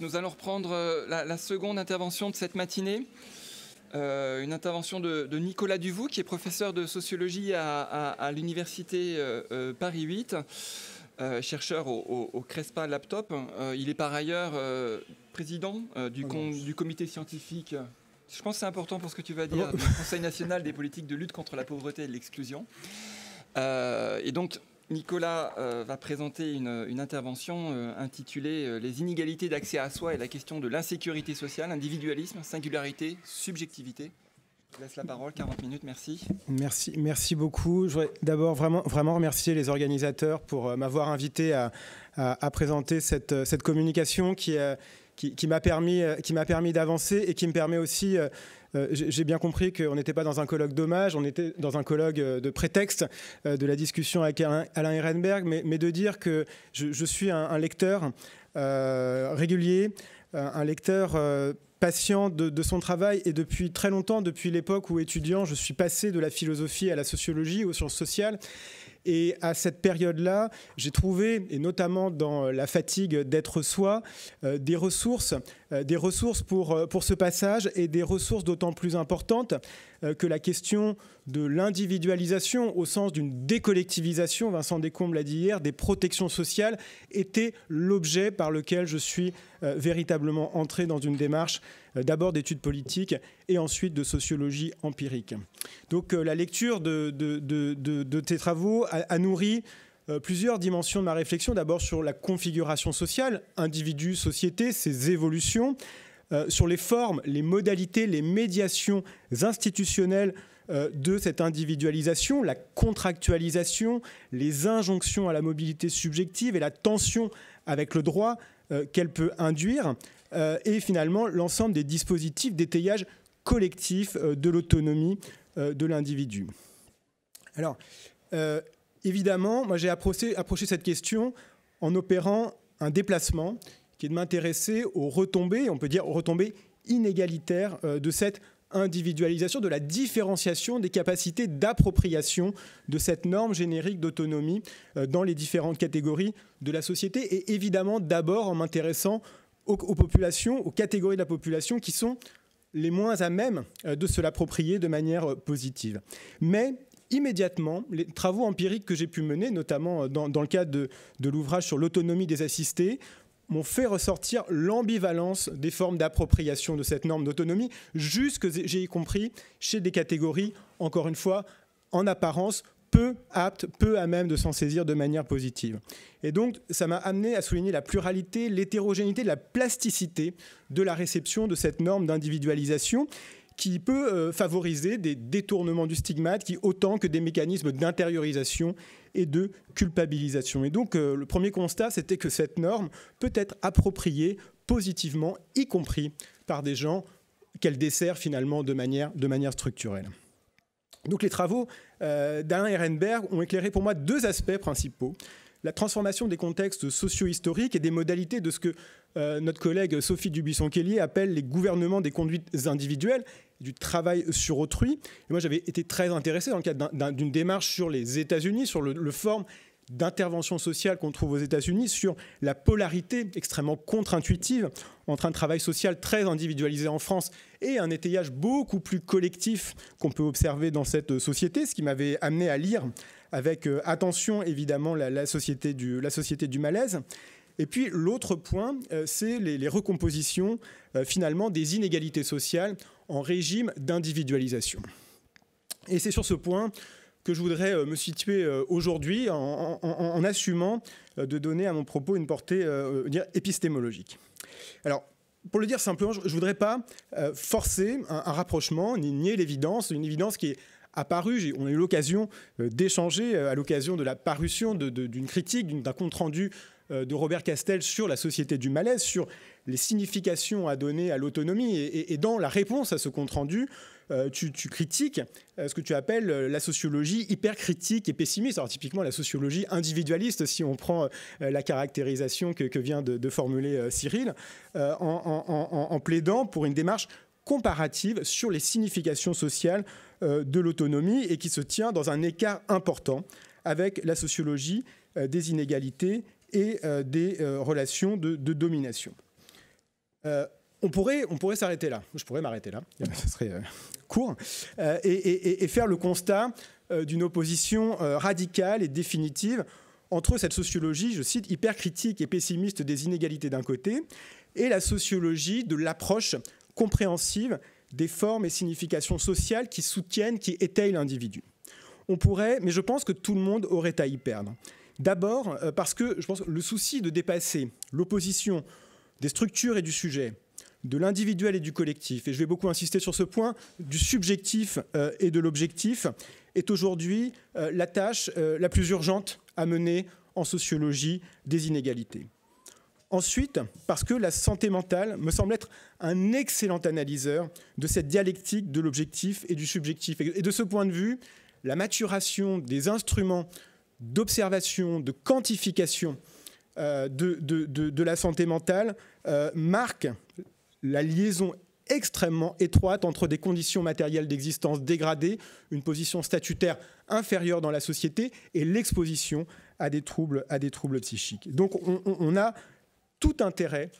nous allons reprendre euh, la, seconde intervention de cette matinée. Euh, une intervention de, Nicolas Duvoux qui est professeur de sociologie à, l'université euh, Paris 8, chercheur au, Crespa Laptop. il est par ailleurs président du, du, comité scientifique. Je pense que c'est important pour ce que tu vas dire. Ah du Conseil national des politiques de lutte contre la pauvreté et l'exclusion. et donc, Nicolas euh, va présenter une, intervention euh, intitulée euh, Les inégalités d'accès à soi et la question de l'insécurité sociale, individualisme, singularité, subjectivité. Je laisse la parole, 40 minutes, merci. Merci, merci beaucoup. Je voudrais d'abord vraiment, vraiment remercier les organisateurs pour m'avoir invité à, présenter cette, communication qui, m'a permis, permis d'avancer et qui me permet aussi euh, j'ai bien compris qu'on n'était pas dans un colloque d'hommage, on était dans un colloque euh, de prétexte euh, de la discussion avec Alain, Ehrenberg, mais, de dire que je, suis un, lecteur régulier, un lecteur patient de, son travail et depuis très longtemps, depuis l'époque où étudiant, je suis passé de la philosophie à la sociologie, aux sciences sociales. Et à cette période-là, j'ai trouvé, et notamment dans euh, la fatigue d'être soi, euh, des ressources, euh, des ressources pour, pour ce passage et des ressources d'autant plus importantes euh, que la question de l'individualisation au sens d'une décollectivisation, Vincent Descombes l'a dit hier, des protections sociales était l'objet par lequel je suis euh, véritablement entré dans une démarche euh, d'abord d'études politiques et ensuite de sociologie empirique. Donc la lecture de, tes travaux a, a nourri plusieurs dimensions de ma réflexion. D'abord sur la configuration sociale, individu, société, ses évolutions, euh, sur les formes, les modalités, les médiations institutionnelles euh, de cette individualisation, la contractualisation, les injonctions à la mobilité subjective et la tension avec le droit euh, qu'elle peut induire, et finalement l'ensemble des dispositifs d'étayage collectif de l'autonomie de l'individu. Alors, évidemment, moi j'ai approché, approché cette question en opérant un déplacement qui est de m'intéresser aux retombées, on peut dire aux retombées inégalitaires euh, de cette individualisation, de la différenciation des capacités d'appropriation de cette norme générique d'autonomie euh, dans les différentes catégories de la société et évidemment d'abord en m'intéressant aux, populations, aux catégories de la population qui sont les moins à même euh, de se l'approprier de manière positive. Mais immédiatement, les travaux empiriques que j'ai pu mener, notamment dans, le cadre de l'ouvrage sur l'autonomie des assistés, m'ont fait ressortir l'ambivalence des formes d'appropriation de cette norme d'autonomie, jusque j'ai y compris chez des catégories, encore une fois, en apparence peu aptes, peu à même de s'en saisir de manière positive. Et donc, ça m'a amené à souligner la pluralité, l'hétérogénéité, la plasticité de la réception de cette norme d'individualisation qui peut euh, favoriser des détournements du stigmate qui, autant que des mécanismes d'intériorisation et de culpabilisation. Et donc, euh, le premier constat, c'était que cette norme peut être appropriée positivement, y compris par des gens qu'elle dessert finalement de manière, de manière structurelle. Donc les travaux euh, d'Alain Ehrenberg ont éclairé pour moi deux aspects principaux. La transformation des contextes socio-historiques et des modalités de ce que euh, notre collègue Sophie Dubuisson-Kellier appelle les gouvernements des conduites individuelles du travail sur autrui. Et moi, j'avais été très intéressé dans le cadre d'une démarche sur les États-Unis, sur le, forme d'intervention sociale qu'on trouve aux États-Unis sur la polarité extrêmement contre-intuitive entre un travail social très individualisé en France et un étayage beaucoup plus collectif qu'on peut observer dans cette société, ce qui m'avait amené à lire avec euh, attention évidemment la, société, du, la société du malaise. Et puis l'autre point, euh, c'est les recompositions euh, finalement des inégalités sociales en régime d'individualisation. Et c'est sur ce point que je voudrais euh, me situer euh, aujourd'hui en, assumant euh, de donner à mon propos une portée épistémologique. Alors, pour le dire simplement, je ne voudrais pas forcer un, rapprochement ni nier l'évidence, une évidence qui est apparue. On a eu l'occasion d'échanger à l'occasion de la parution d'une critique, d'un compte rendu de Robert Castel sur la société du malaise, sur les significations à donner à l'autonomie. Et, dans la réponse à ce compte-rendu, euh, tu, critiques euh, ce que tu appelles euh, la sociologie hyper critique et pessimiste. Alors typiquement la sociologie individualiste, si on prend la caractérisation que, vient de, formuler Cyril, en, plaidant pour une démarche comparative sur les significations sociales de l'autonomie et qui se tient dans un écart important avec la sociologie des inégalités et des relations de domination. Euh, on pourrait, on pourrait s'arrêter là. Je pourrais m'arrêter là. Ce serait euh, court. Euh, et, faire le constat d'une opposition radicale et définitive entre cette sociologie, je cite, hyper critique et pessimiste des inégalités d'un côté, et la sociologie de l'approche compréhensive des formes et significations sociales qui soutiennent, qui étayent l'individu. On pourrait, mais je pense que tout le monde aurait à y perdre. D'abord, parce que je pense que le souci de dépasser l'opposition des structures et du sujet de l'individuel et du collectif, et je vais beaucoup insister sur ce point, du subjectif euh, et de l'objectif, est aujourd'hui euh, la tâche euh, la plus urgente à mener en sociologie des inégalités. Ensuite, parce que la santé mentale me semble être un excellent analyseur de cette dialectique de l'objectif et du subjectif. Et de ce point de vue, la maturation des instruments d'observation, de quantification euh, de, la santé mentale euh, marque la liaison extrêmement étroite entre des conditions matérielles d'existence dégradées, une position statutaire inférieure dans la société et l'exposition à des troubles, à des troubles psychiques. Donc on, a tout intérêt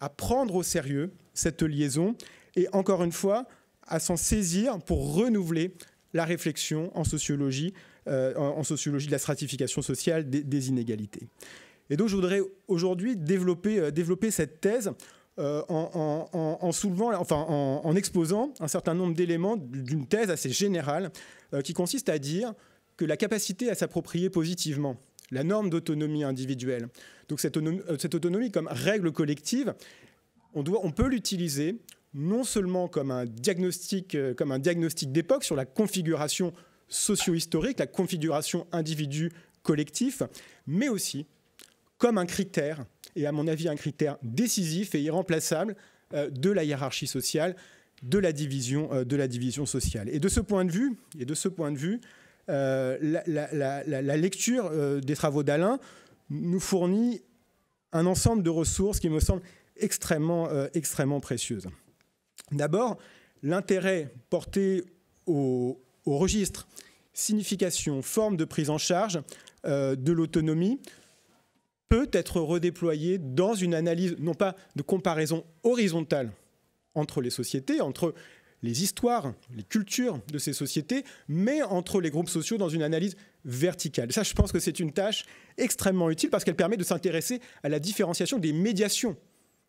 à prendre au sérieux cette liaison et encore une fois à s'en saisir pour renouveler la réflexion en sociologie, euh, en sociologie de la stratification sociale des inégalités. Et donc je voudrais aujourd'hui développer, euh, cette thèse euh, en, exposant un certain nombre d'éléments d'une thèse assez générale euh, qui consiste à dire que la capacité à s'approprier positivement la norme d'autonomie individuelle, donc cette autonomie, comme règle collective, on, peut l'utiliser non seulement comme comme un diagnostic d'époque sur la configuration socio-historique, la configuration individu-collectif, mais aussi comme un critère, et à mon avis un critère décisif et irremplaçable euh, de la hiérarchie sociale, de la division, euh, de la division sociale. Et de ce point de vue, et de ce point de vue, euh, la, lecture des travaux d'Alain nous fournit un ensemble de ressources qui me semblent extrêmement, extrêmement précieuses. D'abord, l'intérêt porté au, registre signification, forme de prise en charge de l'autonomie, peut être redéployé dans une analyse, non pas de comparaison horizontale entre les sociétés, entre les histoires, les cultures de ces sociétés, mais entre les groupes sociaux dans une analyse verticale. Ça, je pense que c'est une tâche extrêmement utile parce qu'elle permet de s'intéresser à la différenciation des médiations,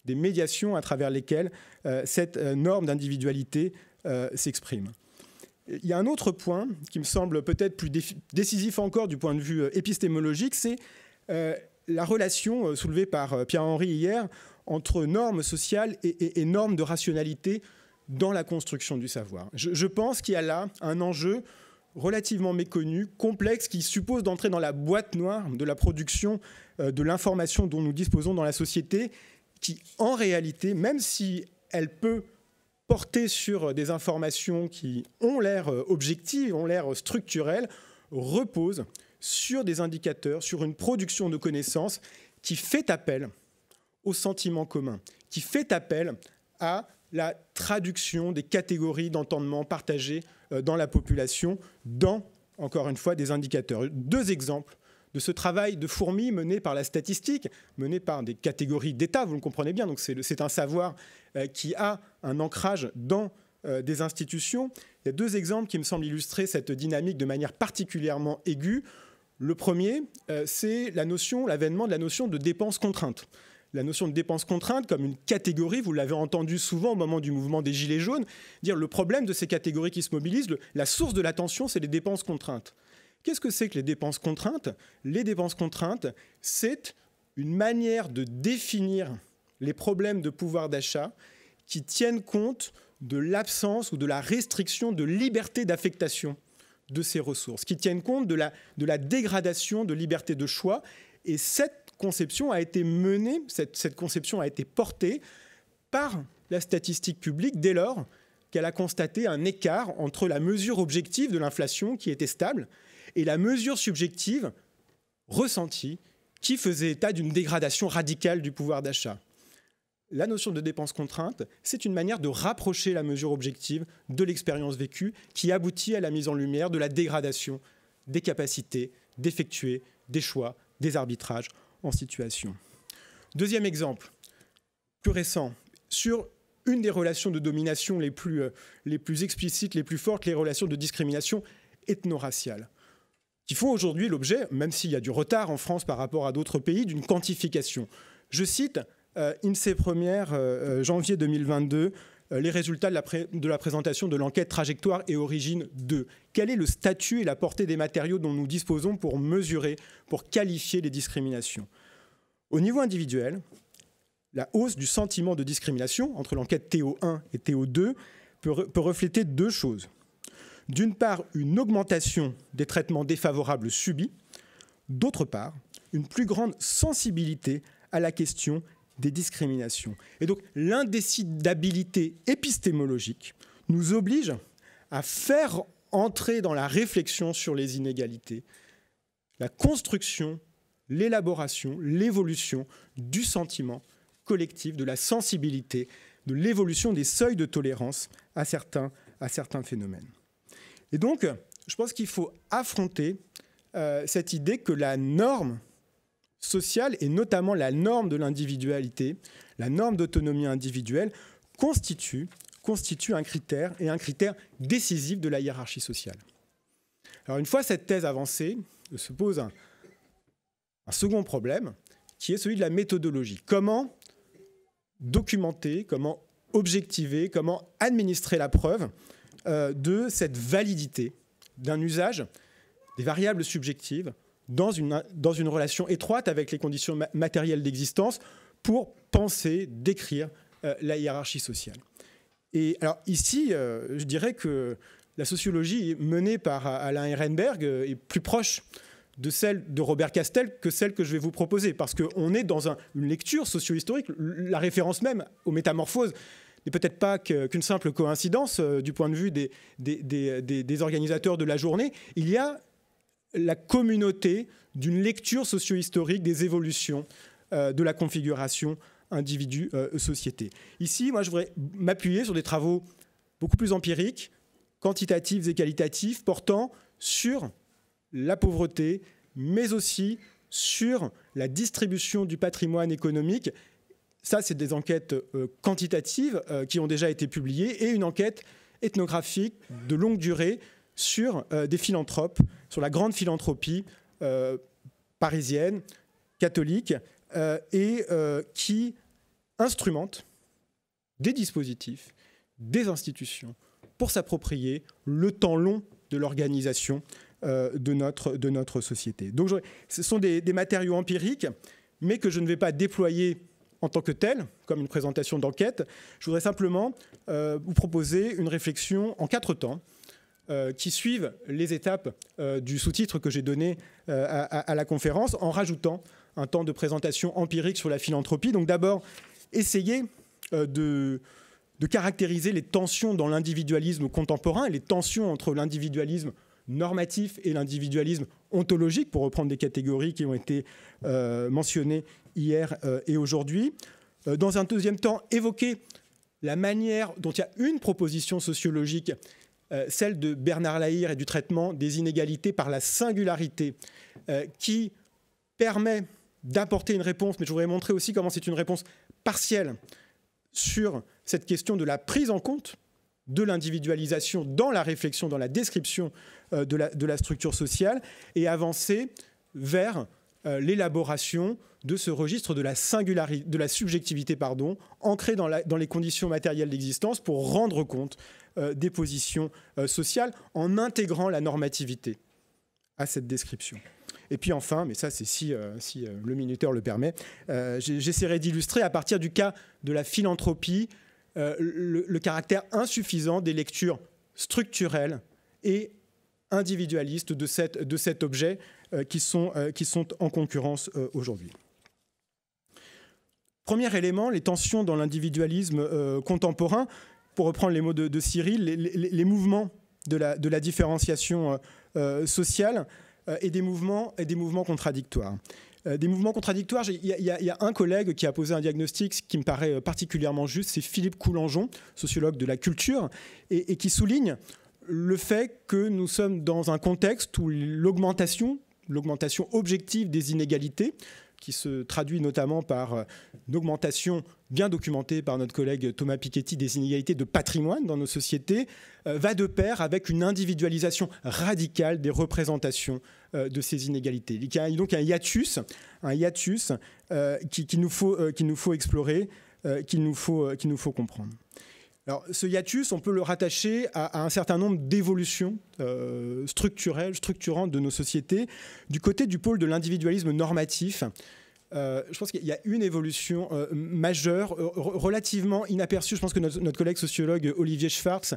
des médiations à travers lesquelles euh, cette euh, norme d'individualité euh, s'exprime. Il y a un autre point qui me semble peut-être plus décisif encore du point de vue épistémologique, c'est la relation euh, soulevée par euh, Pierre-Henri hier entre normes sociales et, normes de rationalité dans la construction du savoir. Je, pense qu'il y a là un enjeu relativement méconnu, complexe, qui suppose d'entrer dans la boîte noire de la production euh, de l'information dont nous disposons dans la société, qui en réalité, même si elle peut porter sur des informations qui ont l'air objectives, ont l'air structurelles, repose sur des indicateurs, sur une production de connaissances qui fait appel au sentiment commun, qui fait appel à la traduction des catégories d'entendement partagées euh, dans la population dans, encore une fois, des indicateurs. Deux exemples de ce travail de fourmi mené par la statistique, mené par des catégories d'État, vous le comprenez bien, donc c'est un savoir euh, qui a un ancrage dans euh, des institutions. Il y a deux exemples qui me semblent illustrer cette dynamique de manière particulièrement aiguë. Le premier, euh, c'est l'avènement de la notion de dépenses contraintes la notion de dépenses contraintes comme une catégorie, vous l'avez entendu souvent au moment du mouvement des Gilets jaunes, dire le problème de ces catégories qui se mobilisent, la source de l'attention, c'est les dépenses contraintes. Qu'est-ce que c'est que les dépenses contraintes Les dépenses contraintes, c'est une manière de définir les problèmes de pouvoir d'achat qui tiennent compte de l'absence ou de la restriction de liberté d'affectation de ces ressources, qui tiennent compte de la, de la dégradation de liberté de choix. Et cette conception a été menée, cette conception a été portée par la statistique publique dès lors qu'elle a constaté un écart entre la mesure objective de l'inflation, qui était stable, et la mesure subjective ressentie, qui faisait état d'une dégradation radicale du pouvoir d'achat la notion de dépense contrainte, c'est une manière de rapprocher la mesure objective de l'expérience vécue qui aboutit à la mise en lumière de la dégradation des capacités d'effectuer des choix, des arbitrages en situation. Deuxième exemple, plus récent, sur une des relations de domination les plus, euh, explicites, les plus fortes, les relations de discrimination ethno-raciale, qui font aujourd'hui l'objet, même s'il y a du retard en France par rapport à d'autres pays, d'une quantification. Je cite euh, INSEE Première, euh, euh, janvier 2022, les résultats de la, présentation de l'enquête Trajectoire et Origine 2. Quel est le statut et la portée des matériaux dont nous disposons pour mesurer, pour qualifier les discriminations Au niveau individuel, la hausse du sentiment de discrimination entre l'enquête TO1 et TO2 peut, peut refléter deux choses. D'une part, une augmentation des traitements défavorables subis. D'autre part, une plus grande sensibilité à la question des discriminations. Et donc l'indécidabilité épistémologique nous oblige à faire entrer dans la réflexion sur les inégalités la construction, l'élaboration, l'évolution du sentiment collectif, de la sensibilité, de l'évolution des seuils de tolérance à certains, à certains phénomènes. Et donc, je pense qu'il faut affronter euh, cette idée que la norme Social et notamment la norme de l'individualité, la norme d'autonomie individuelle, constitue, constitue un critère et un critère décisif de la hiérarchie sociale. Alors une fois cette thèse avancée, se pose un, second problème qui est celui de la méthodologie. Comment documenter, comment objectiver, comment administrer la preuve euh, de cette validité d'un usage des variables subjectives dans une, dans une relation étroite avec les conditions matérielles d'existence pour penser, décrire euh, la hiérarchie sociale. Et alors ici, euh, je dirais que la sociologie menée par Alain Ehrenberg euh, est plus proche de celle de Robert Castel que celle que je vais vous proposer, parce qu'on est dans une lecture socio-historique, la référence même aux métamorphoses n'est peut-être pas qu'une simple coïncidence du point de vue des, des, des, des organisateurs de la journée. Il y a la communauté d'une lecture socio-historique des évolutions euh, de la configuration individu-société. Euh, Ici, moi, je voudrais m'appuyer sur des travaux beaucoup plus empiriques, quantitatifs et qualitatifs, portant sur la pauvreté, mais aussi sur la distribution du patrimoine économique. Ça, c'est des enquêtes euh, quantitatives qui ont déjà été publiées et une enquête ethnographique de longue durée sur euh, des philanthropes, sur la grande philanthropie euh, parisienne, catholique, euh, et qui instrumente des dispositifs, des institutions, pour s'approprier le temps long de l'organisation de, notre, de notre société. Donc ce sont des, matériaux empiriques, mais que je ne vais pas déployer en tant que tel, comme une présentation d'enquête. Je voudrais simplement vous proposer une réflexion en quatre temps euh, qui suivent les étapes euh, du sous-titre que j'ai donné euh, à, la conférence en rajoutant un temps de présentation empirique sur la philanthropie. Donc d'abord, essayer de, de, caractériser les tensions dans l'individualisme contemporain, les tensions entre l'individualisme normatif et l'individualisme ontologique, pour reprendre des catégories qui ont été mentionnées hier et aujourd'hui. dans un deuxième temps, évoquer la manière dont il y a une proposition sociologique euh, celle de Bernard Lahire et du traitement des inégalités par la singularité, euh, qui permet d'apporter une réponse, mais je voudrais montrer aussi comment c'est une réponse partielle sur cette question de la prise en compte de l'individualisation dans la réflexion, dans la description euh, de, la, structure sociale, et avancer vers euh, l'élaboration de ce registre de la, singularité, de la subjectivité pardon, ancré dans, les conditions matérielles d'existence pour rendre compte euh, des positions euh, sociales en intégrant la normativité à cette description. Et puis enfin, mais ça c'est si, le minuteur le permet, j'essaierai d'illustrer à partir du cas de la philanthropie le, caractère insuffisant des lectures structurelles et individualistes de, de cet objet euh, qui sont, euh, qui sont en concurrence euh, aujourd'hui. Premier élément, les tensions dans l'individualisme contemporain. Pour reprendre les mots de, Cyril, les, mouvements de la, de la différenciation sociale et des mouvements, et des mouvements contradictoires des mouvements contradictoires. Il y, a un collègue qui a posé un diagnostic qui me paraît particulièrement juste, c'est Philippe Coulangeon, sociologue de la culture, et, et, qui souligne le fait que nous sommes dans un contexte où l'augmentation l'augmentation objective des inégalités qui se traduit notamment par euh, une augmentation bien documentée par notre collègue Thomas Piketty des inégalités de patrimoine dans nos sociétés, euh, va de pair avec une individualisation radicale des représentations euh, de ces inégalités. Il y a donc un hiatus, un hiatus qu'il qui nous, faut explorer, qu'il nous, faut comprendre ce hiatus, on peut le rattacher à, un certain nombre d'évolutions euh, structurelles, structurantes de nos sociétés. Du côté du pôle de l'individualisme normatif, euh, je pense qu'il y a une évolution euh, majeure, relativement inaperçue. Je pense que notre, collègue sociologue Olivier Schwartz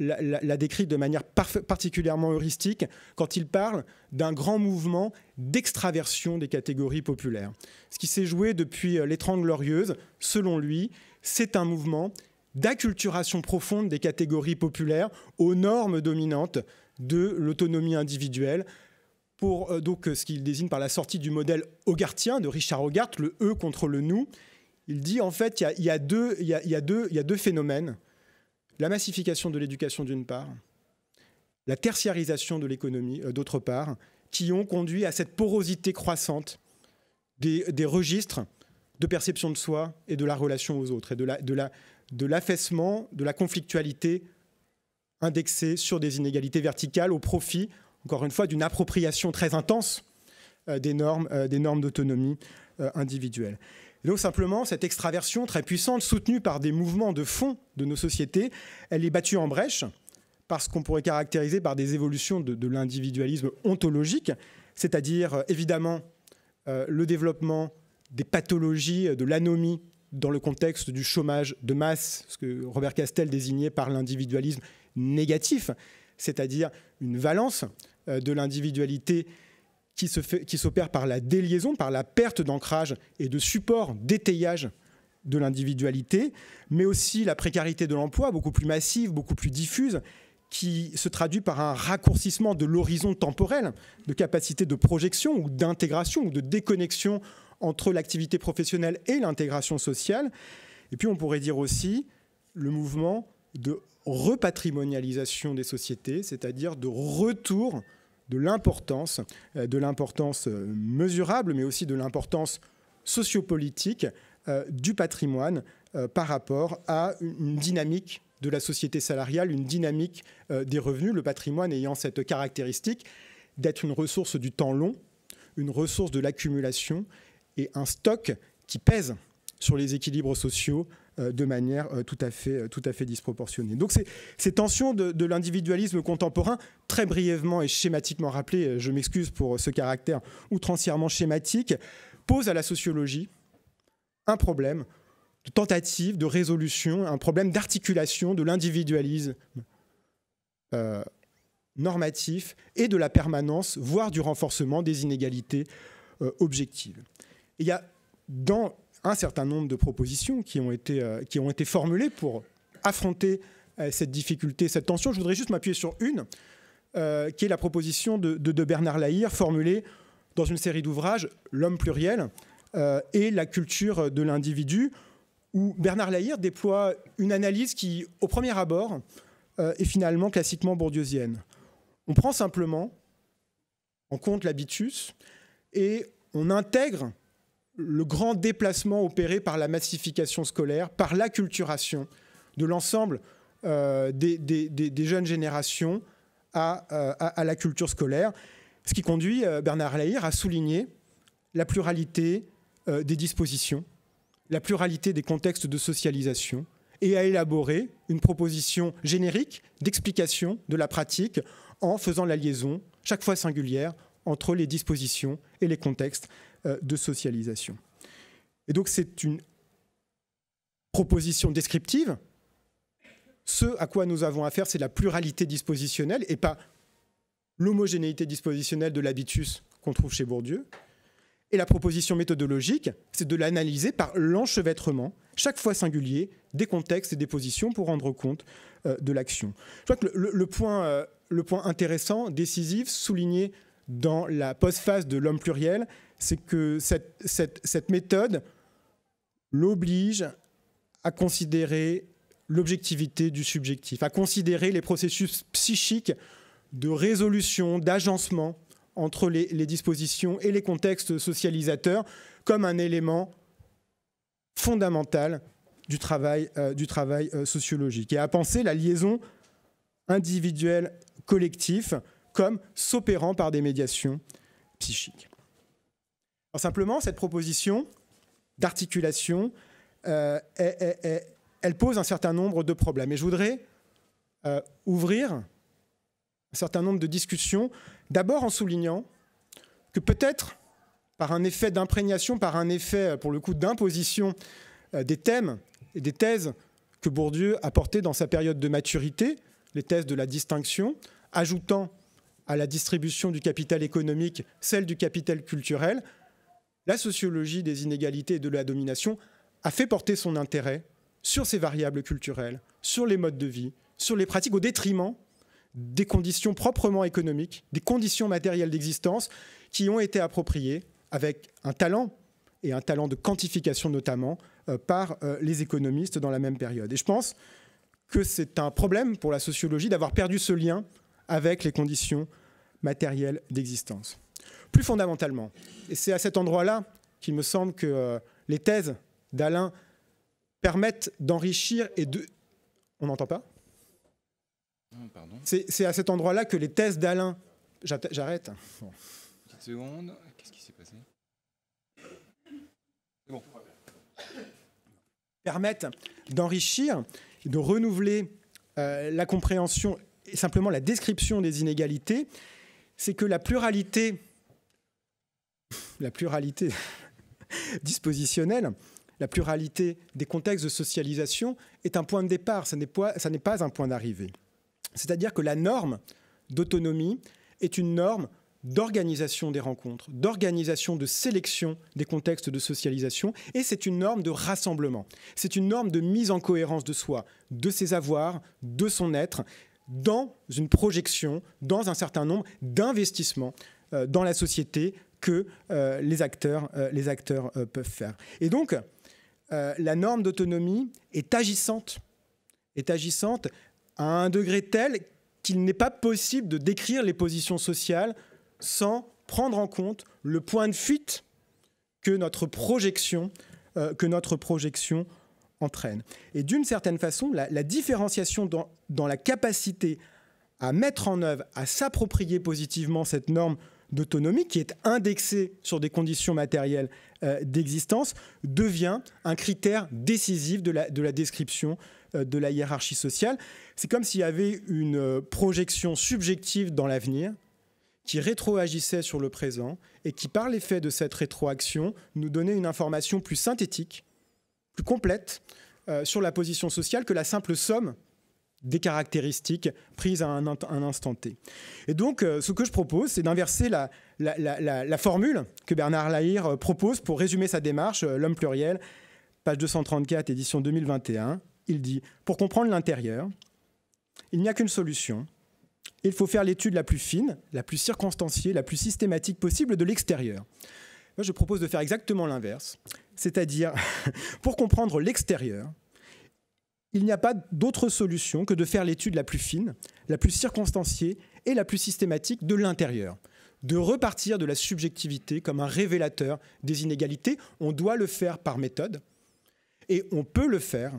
la, décrit de manière particulièrement heuristique quand il parle d'un grand mouvement d'extraversion des catégories populaires. Ce qui s'est joué depuis l'étrange glorieuse, selon lui, c'est un mouvement d'acculturation profonde des catégories populaires aux normes dominantes de l'autonomie individuelle, pour euh, donc euh, ce qu'il désigne par la sortie du modèle hogartien de Richard Hogarth, le E contre le nous. Il dit en fait il y, y, y, y a, deux phénomènes la massification de l'éducation d'une part, la tertiarisation de l'économie euh, d'autre part, qui ont conduit à cette porosité croissante des, des registres de perception de soi et de la relation aux autres et de la, de l'affaissement, de la conflictualité indexée sur des inégalités verticales au profit, encore une fois, d'une appropriation très intense euh, des normes euh, normes d'autonomie euh, individuelle. Et donc simplement, cette extraversion très puissante, soutenue par des mouvements de fond de nos sociétés, elle est battue en brèche parce qu'on pourrait caractériser par des évolutions de, de l'individualisme ontologique, c'est-à-dire évidemment le développement des pathologies, de l'anomie dans le contexte du chômage de masse, ce que Robert Castel désignait par l'individualisme négatif, c'est-à-dire une valence euh, de l'individualité qui s'opère par la déliaison, par la perte d'ancrage et de support, d'étayage de l'individualité, mais aussi la précarité de l'emploi, beaucoup plus massive, beaucoup plus diffuse, qui se traduit par un raccourcissement de l'horizon temporel, de capacité de projection ou d'intégration ou de déconnexion entre l'activité professionnelle et l'intégration sociale. Et puis on pourrait dire aussi le mouvement de repatrimonialisation des sociétés, c'est-à-dire de retour de l'importance, euh, de l'importance euh, mesurable, mais aussi de l'importance sociopolitique euh, du patrimoine par rapport à une dynamique de la société salariale, une dynamique des revenus, le patrimoine ayant cette caractéristique d'être une ressource du temps long, une ressource de l'accumulation et un stock qui pèse sur les équilibres sociaux euh, de manière euh, euh, tout, à fait, disproportionnée. Donc ces tensions de, de l'individualisme contemporain, très brièvement et schématiquement rappelées, je m'excuse pour ce caractère outrancièrement schématique, posent à la sociologie un problème de tentative, de résolution, un problème d'articulation de l'individualisme normatif et de la permanence, voire du renforcement des inégalités objectives il y a dans un certain nombre de propositions qui ont été, euh, qui ont été formulées pour affronter euh, cette difficulté, cette tension. Je voudrais juste m'appuyer sur une, euh, qui est la proposition de, Bernard Lahire, formulée dans une série d'ouvrages, L'homme pluriel et la culture de l'individu, où Bernard Lahire déploie une analyse qui, au premier abord, est finalement classiquement bourdieusienne. On prend simplement en compte l'habitus et on intègre le grand déplacement opéré par la massification scolaire, par l'acculturation de l'ensemble euh, des, jeunes générations euh, à, la culture scolaire, ce qui conduit euh, Bernard lahir à souligner la pluralité des dispositions, la pluralité des contextes de socialisation, et à élaborer une proposition générique d'explication de la pratique en faisant la liaison, chaque fois singulière, entre les dispositions et les contextes euh, de socialisation. Et donc c'est une proposition descriptive. Ce à quoi nous avons affaire, c'est la pluralité dispositionnelle et pas l'homogénéité dispositionnelle de l'habitus qu'on trouve chez Bourdieu. Et la proposition méthodologique, c'est de l'analyser par l'enchevêtrement, chaque fois singulier, des contextes et des positions pour rendre compte euh, de l'action. Je crois que le, point, euh, le point intéressant, décisif, souligné dans la postface de l'homme pluriel, c'est que cette, méthode l'oblige à considérer l'objectivité du subjectif, à considérer les processus psychiques de résolution, d'agencement entre les, dispositions et les contextes socialisateurs comme un élément fondamental du travail, euh, euh, sociologique et à penser la liaison individuelle collectif comme s'opérant par des médiations psychiques simplement, cette proposition d'articulation, euh, elle pose un certain nombre de problèmes. Et je voudrais euh, ouvrir un certain nombre de discussions, d'abord en soulignant que peut-être par un effet d'imprégnation, par un effet, pour le coup, d'imposition euh, des thèmes et des thèses que Bourdieu a portées dans sa période de maturité, les thèses de la distinction, ajoutant à la distribution du capital économique celle du capital culturel, la sociologie des inégalités et de la domination a fait porter son intérêt sur ces variables culturelles, sur les modes de vie, sur les pratiques, au détriment des conditions proprement économiques, des conditions matérielles d'existence qui ont été appropriées avec un talent et un talent de quantification notamment euh, par euh, les économistes dans la même période. Et je pense que c'est un problème pour la sociologie d'avoir perdu ce lien avec les conditions matérielles d'existence plus fondamentalement. Et c'est à cet endroit-là qu'il me semble que euh, les thèses d'Alain permettent d'enrichir et de... On n'entend pas ah, C'est à cet endroit-là que les thèses d'Alain... J'arrête. Une Petite seconde. Qu'est-ce qui s'est passé bon. Permettent d'enrichir, de renouveler euh, la compréhension et simplement la description des inégalités. C'est que la pluralité la pluralité dispositionnelle, la pluralité des contextes de socialisation est un point de départ, ça n'est pas un point d'arrivée. C'est-à-dire que la norme d'autonomie est une norme d'organisation des rencontres, d'organisation de sélection des contextes de socialisation, et c'est une norme de rassemblement. C'est une norme de mise en cohérence de soi, de ses avoirs, de son être, dans une projection, dans un certain nombre d'investissements euh, dans la société, que euh, les acteurs, euh, euh, peuvent faire. Et donc, la norme d'autonomie est agissante, est agissante à un degré tel qu'il n'est pas possible de décrire les positions sociales sans prendre en compte le point de fuite que notre projection, entraîne. Et d'une certaine façon, la, différenciation dans la capacité à mettre en œuvre, à s'approprier positivement cette norme d'autonomie qui est indexé sur des conditions matérielles euh, d'existence devient un critère décisif de la, de la description euh, de la hiérarchie sociale. C'est comme s'il y avait une euh, projection subjective dans l'avenir qui rétroagissait sur le présent et qui, par l'effet de cette rétroaction, nous donnait une information plus synthétique, plus complète sur la position sociale que la simple somme des caractéristiques prises à un, instant T. Et donc, euh, ce que je propose, c'est d'inverser la, formule que Bernard Lahire euh, propose pour résumer sa démarche, euh, l'homme pluriel, page 234, édition 2021. Il dit, pour comprendre l'intérieur, il n'y a qu'une solution. Il faut faire l'étude la plus fine, la plus circonstanciée, la plus systématique possible de l'extérieur. Moi, je propose de faire exactement l'inverse, c'est-à-dire, pour comprendre l'extérieur, il n'y a pas d'autre solution que de faire l'étude la plus fine, la plus circonstanciée et la plus systématique de l'intérieur. De repartir de la subjectivité comme un révélateur des inégalités, on doit le faire par méthode et on peut le faire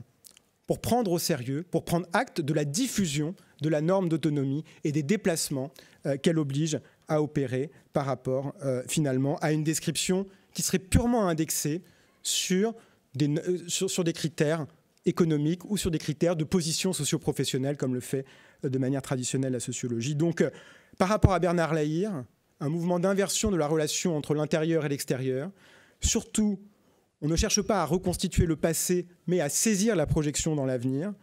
pour prendre au sérieux, pour prendre acte de la diffusion de la norme d'autonomie et des déplacements euh, qu'elle oblige à opérer par rapport euh, finalement à une description qui serait purement indexée sur des, euh, sur des critères économique ou sur des critères de position socioprofessionnelle, comme le fait euh, de manière traditionnelle la sociologie. Donc, euh, par rapport à Bernard Laïr, un mouvement d'inversion de la relation entre l'intérieur et l'extérieur. Surtout, on ne cherche pas à reconstituer le passé, mais à saisir la projection dans l'avenir.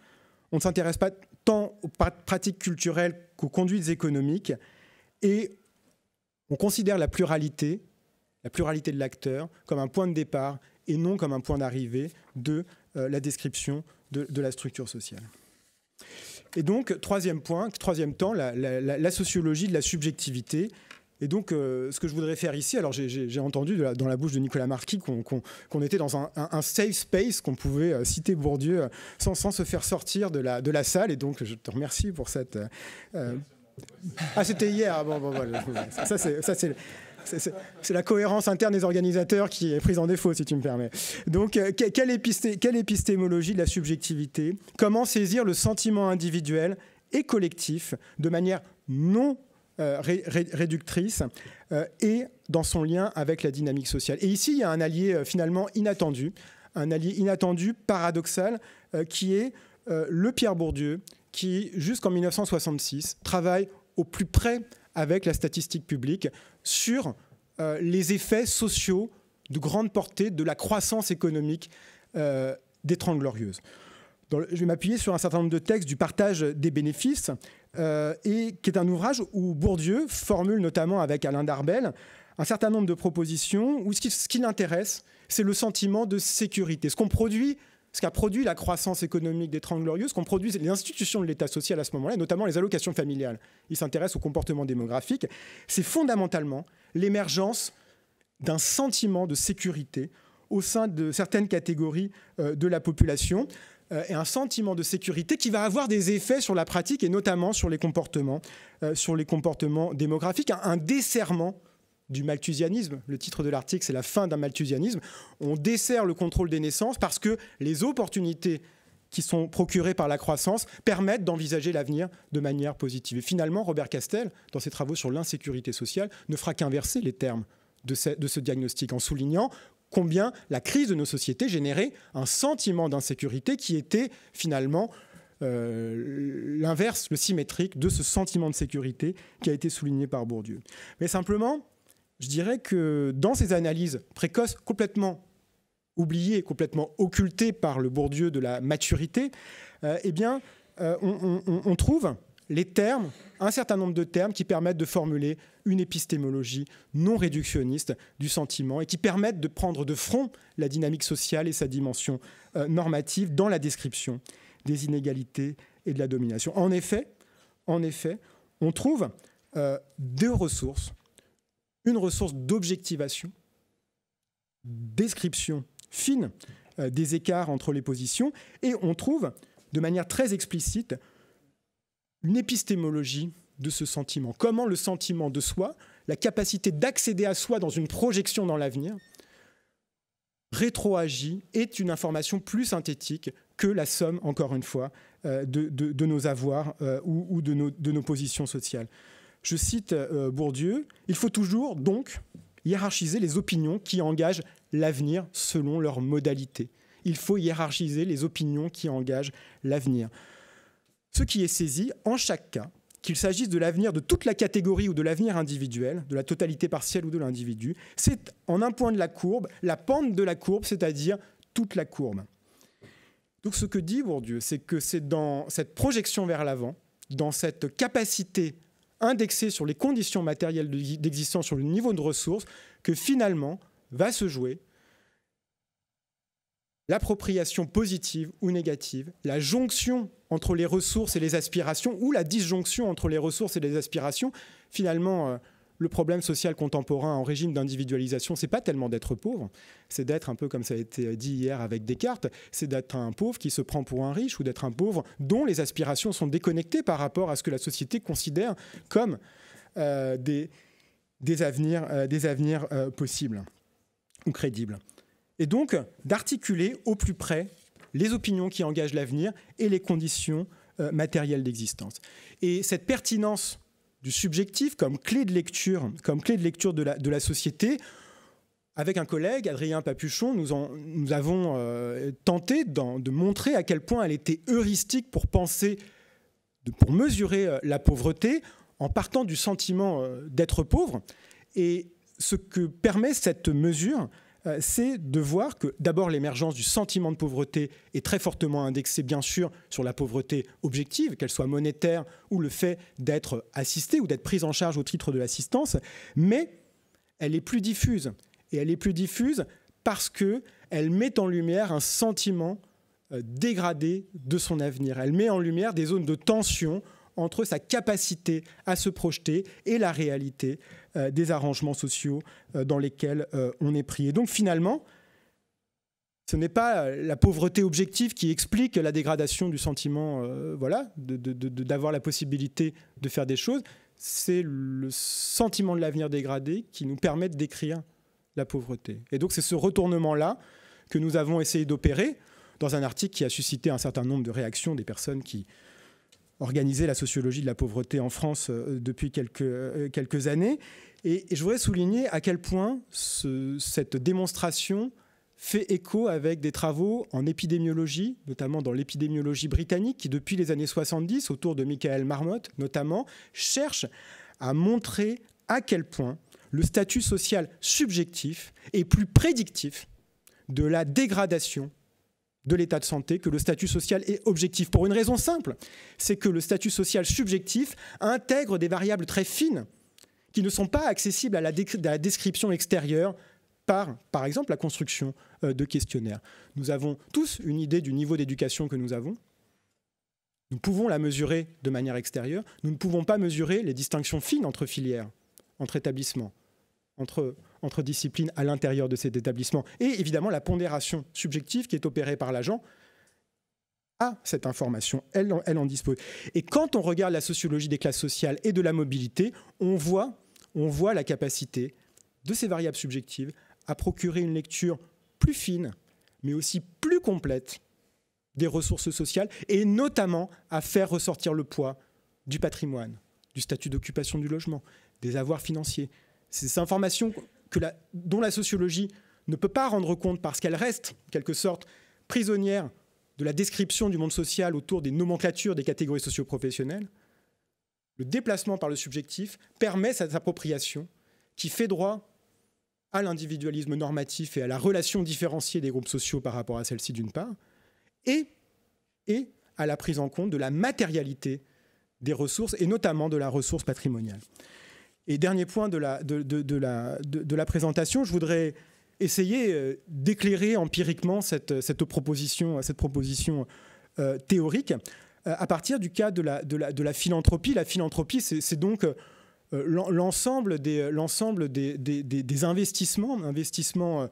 On ne s'intéresse pas tant aux pratiques culturelles qu'aux conduites économiques. Et on considère la pluralité, la pluralité de l'acteur, comme un point de départ et non comme un point d'arrivée de euh, la description de, la structure sociale. Et donc, troisième point, troisième temps, la, sociologie de la subjectivité, et donc, euh, ce que je voudrais faire ici, alors j'ai entendu dans la bouche de Nicolas Marquis qu'on était dans un, safe space, qu'on pouvait euh, citer Bourdieu sans, se faire sortir de la, de la, salle. Et donc, je te remercie pour cette. ah, c'était hier. Ah, bon, voilà. Ça, c'est. C'est la cohérence interne des organisateurs qui est prise en défaut, si tu me permets. Donc, euh, quelle, épistémologie de la subjectivité Comment saisir le sentiment individuel et collectif de manière non euh, réductrice euh, et dans son lien avec la dynamique sociale. Et ici, il y a un allié finalement inattendu, un allié inattendu, paradoxal, qui est le Pierre Bourdieu, qui, jusqu'en 1966, travaille au plus près avec la statistique publique sur euh, les effets sociaux de grande portée de la croissance économique euh, des Trente Glorieuses. je vais m'appuyer sur un certain nombre de textes du partage des bénéfices, euh, et qui est un ouvrage où Bourdieu formule notamment avec Alain Darbel un certain nombre de propositions où ce qui, ce qui l'intéresse, c'est le sentiment de sécurité. Ce qu'on produit ce qu'a produit la croissance économique des Trente Glorieuses, ce qu'ont produit les institutions de l'État social à ce moment-là, notamment les allocations familiales. Ils s'intéressent au comportement démographique. C'est fondamentalement l'émergence d'un sentiment de sécurité au sein de certaines catégories euh, de la population euh, et un sentiment de sécurité qui va avoir des effets sur la pratique et notamment sur les comportements, euh, sur les comportements démographiques, un, un desserrement du malthusianisme. Le titre de l'article, c'est la fin d'un malthusianisme. On dessert le contrôle des naissances parce que les opportunités qui sont procurées par la croissance permettent d'envisager l'avenir de manière positive. Et finalement, Robert Castel, dans ses travaux sur l'insécurité sociale, ne fera qu'inverser les termes de ce, diagnostic en soulignant combien la crise de nos sociétés générait un sentiment d'insécurité qui était finalement euh, l'inverse, le symétrique de ce sentiment de sécurité qui a été souligné par Bourdieu. Mais simplement, je dirais que dans ces analyses précoces, complètement oubliées, complètement occultées par le Bourdieu de la maturité, euh, eh bien, euh, on, trouve les termes, un certain nombre de termes qui permettent de formuler une épistémologie non réductionniste du sentiment et qui permettent de prendre de front la dynamique sociale et sa dimension euh, normative dans la description des inégalités et de la domination. En effet, en effet on trouve deux ressources une ressource d'objectivation, description fine euh, des écarts entre les positions, et on trouve de manière très explicite une épistémologie de ce sentiment. Comment le sentiment de soi, la capacité d'accéder à soi dans une projection dans l'avenir, rétroagit, est une information plus synthétique que la somme, encore une fois, euh, de, nos avoirs euh, ou, de nos positions sociales je cite euh, Bourdieu, il faut toujours donc hiérarchiser les opinions qui engagent l'avenir selon leur modalité. Il faut hiérarchiser les opinions qui engagent l'avenir. Ce qui est saisi en chaque cas, qu'il s'agisse de l'avenir de toute la catégorie ou de l'avenir individuel, de la totalité partielle ou de l'individu, c'est en un point de la courbe, la pente de la courbe, c'est-à-dire toute la courbe. Donc ce que dit Bourdieu, c'est que c'est dans cette projection vers l'avant, dans cette capacité indexé sur les conditions matérielles d'existence, sur le niveau de ressources, que finalement va se jouer l'appropriation positive ou négative, la jonction entre les ressources et les aspirations, ou la disjonction entre les ressources et les aspirations. Finalement, euh, le problème social contemporain en régime d'individualisation, c'est pas tellement d'être pauvre, c'est d'être un peu comme ça a été dit hier avec Descartes, c'est d'être un pauvre qui se prend pour un riche ou d'être un pauvre dont les aspirations sont déconnectées par rapport à ce que la société considère comme euh, des, des, avenirs, euh, des avenirs euh, possibles ou crédibles. Et donc d'articuler au plus près les opinions qui engagent l'avenir et les conditions matérielles d'existence. Et cette pertinence du subjectif comme clé de lecture, comme clé de lecture de la, société. Avec un collègue, Adrien Papuchon, nous, avons euh, tenté de montrer à quel point elle était heuristique pour penser, pour mesurer euh, la pauvreté, en partant du sentiment euh, d'être pauvre. Et ce que permet cette mesure, euh, c'est de voir que d'abord l'émergence du sentiment de pauvreté est très fortement indexée bien sûr sur la pauvreté objective, qu'elle soit monétaire ou le fait d'être assisté ou d'être prise en charge au titre de l'assistance, mais elle est plus diffuse. Et elle est plus diffuse parce qu'elle met en lumière un sentiment euh, dégradé de son avenir. Elle met en lumière des zones de tension entre sa capacité à se projeter et la réalité, euh, des arrangements sociaux euh, dans lesquels euh, on est pris. Et donc finalement, ce n'est pas la pauvreté objective qui explique la dégradation du sentiment voilà, d'avoir la possibilité de faire des choses. C'est le sentiment de l'avenir dégradé qui nous permet de décrire la pauvreté. Et donc c'est ce retournement-là que nous avons essayé d'opérer dans un article qui a suscité un certain nombre de réactions des personnes qui, organisé la sociologie de la pauvreté en France euh, depuis quelques, euh, quelques années. Et, je voudrais souligner à quel point cette démonstration fait écho avec des travaux en épidémiologie, notamment dans l'épidémiologie britannique, qui depuis les années 70, autour de Michael Marmot notamment, cherche à montrer à quel point le statut social subjectif est plus prédictif de la dégradation de l'état de santé que le statut social est objectif. Pour une raison simple, c'est que le statut social subjectif intègre des variables très fines qui ne sont pas accessibles à la, description extérieure par, par exemple, la construction euh, de questionnaires. Nous avons tous une idée du niveau d'éducation que nous avons. Nous pouvons la mesurer de manière extérieure. Nous ne pouvons pas mesurer les distinctions fines entre filières, entre établissements, entre entre disciplines à l'intérieur de cet établissement. Et évidemment, la pondération subjective qui est opérée par l'agent a cette information, elle, elle en dispose. Et quand on regarde la sociologie des classes sociales et de la mobilité, on voit, on voit la capacité de ces variables subjectives à procurer une lecture plus fine, mais aussi plus complète des ressources sociales, et notamment à faire ressortir le poids du patrimoine, du statut d'occupation du logement, des avoirs financiers. Ces informations dont la sociologie ne peut pas rendre compte parce qu'elle reste, en quelque sorte, prisonnière de la description du monde social autour des nomenclatures des catégories socioprofessionnelles, le déplacement par le subjectif permet cette appropriation qui fait droit à l'individualisme normatif et à la relation différenciée des groupes sociaux par rapport à celle-ci d'une part, et à la prise en compte de la matérialité des ressources, et notamment de la ressource patrimoniale. Et dernier point de la, présentation, je voudrais essayer euh, d'éclairer empiriquement cette, cette, proposition, cette proposition euh, théorique euh, à partir du cas de la, philanthropie. La philanthropie, c'est donc l'ensemble des, investissements, investissements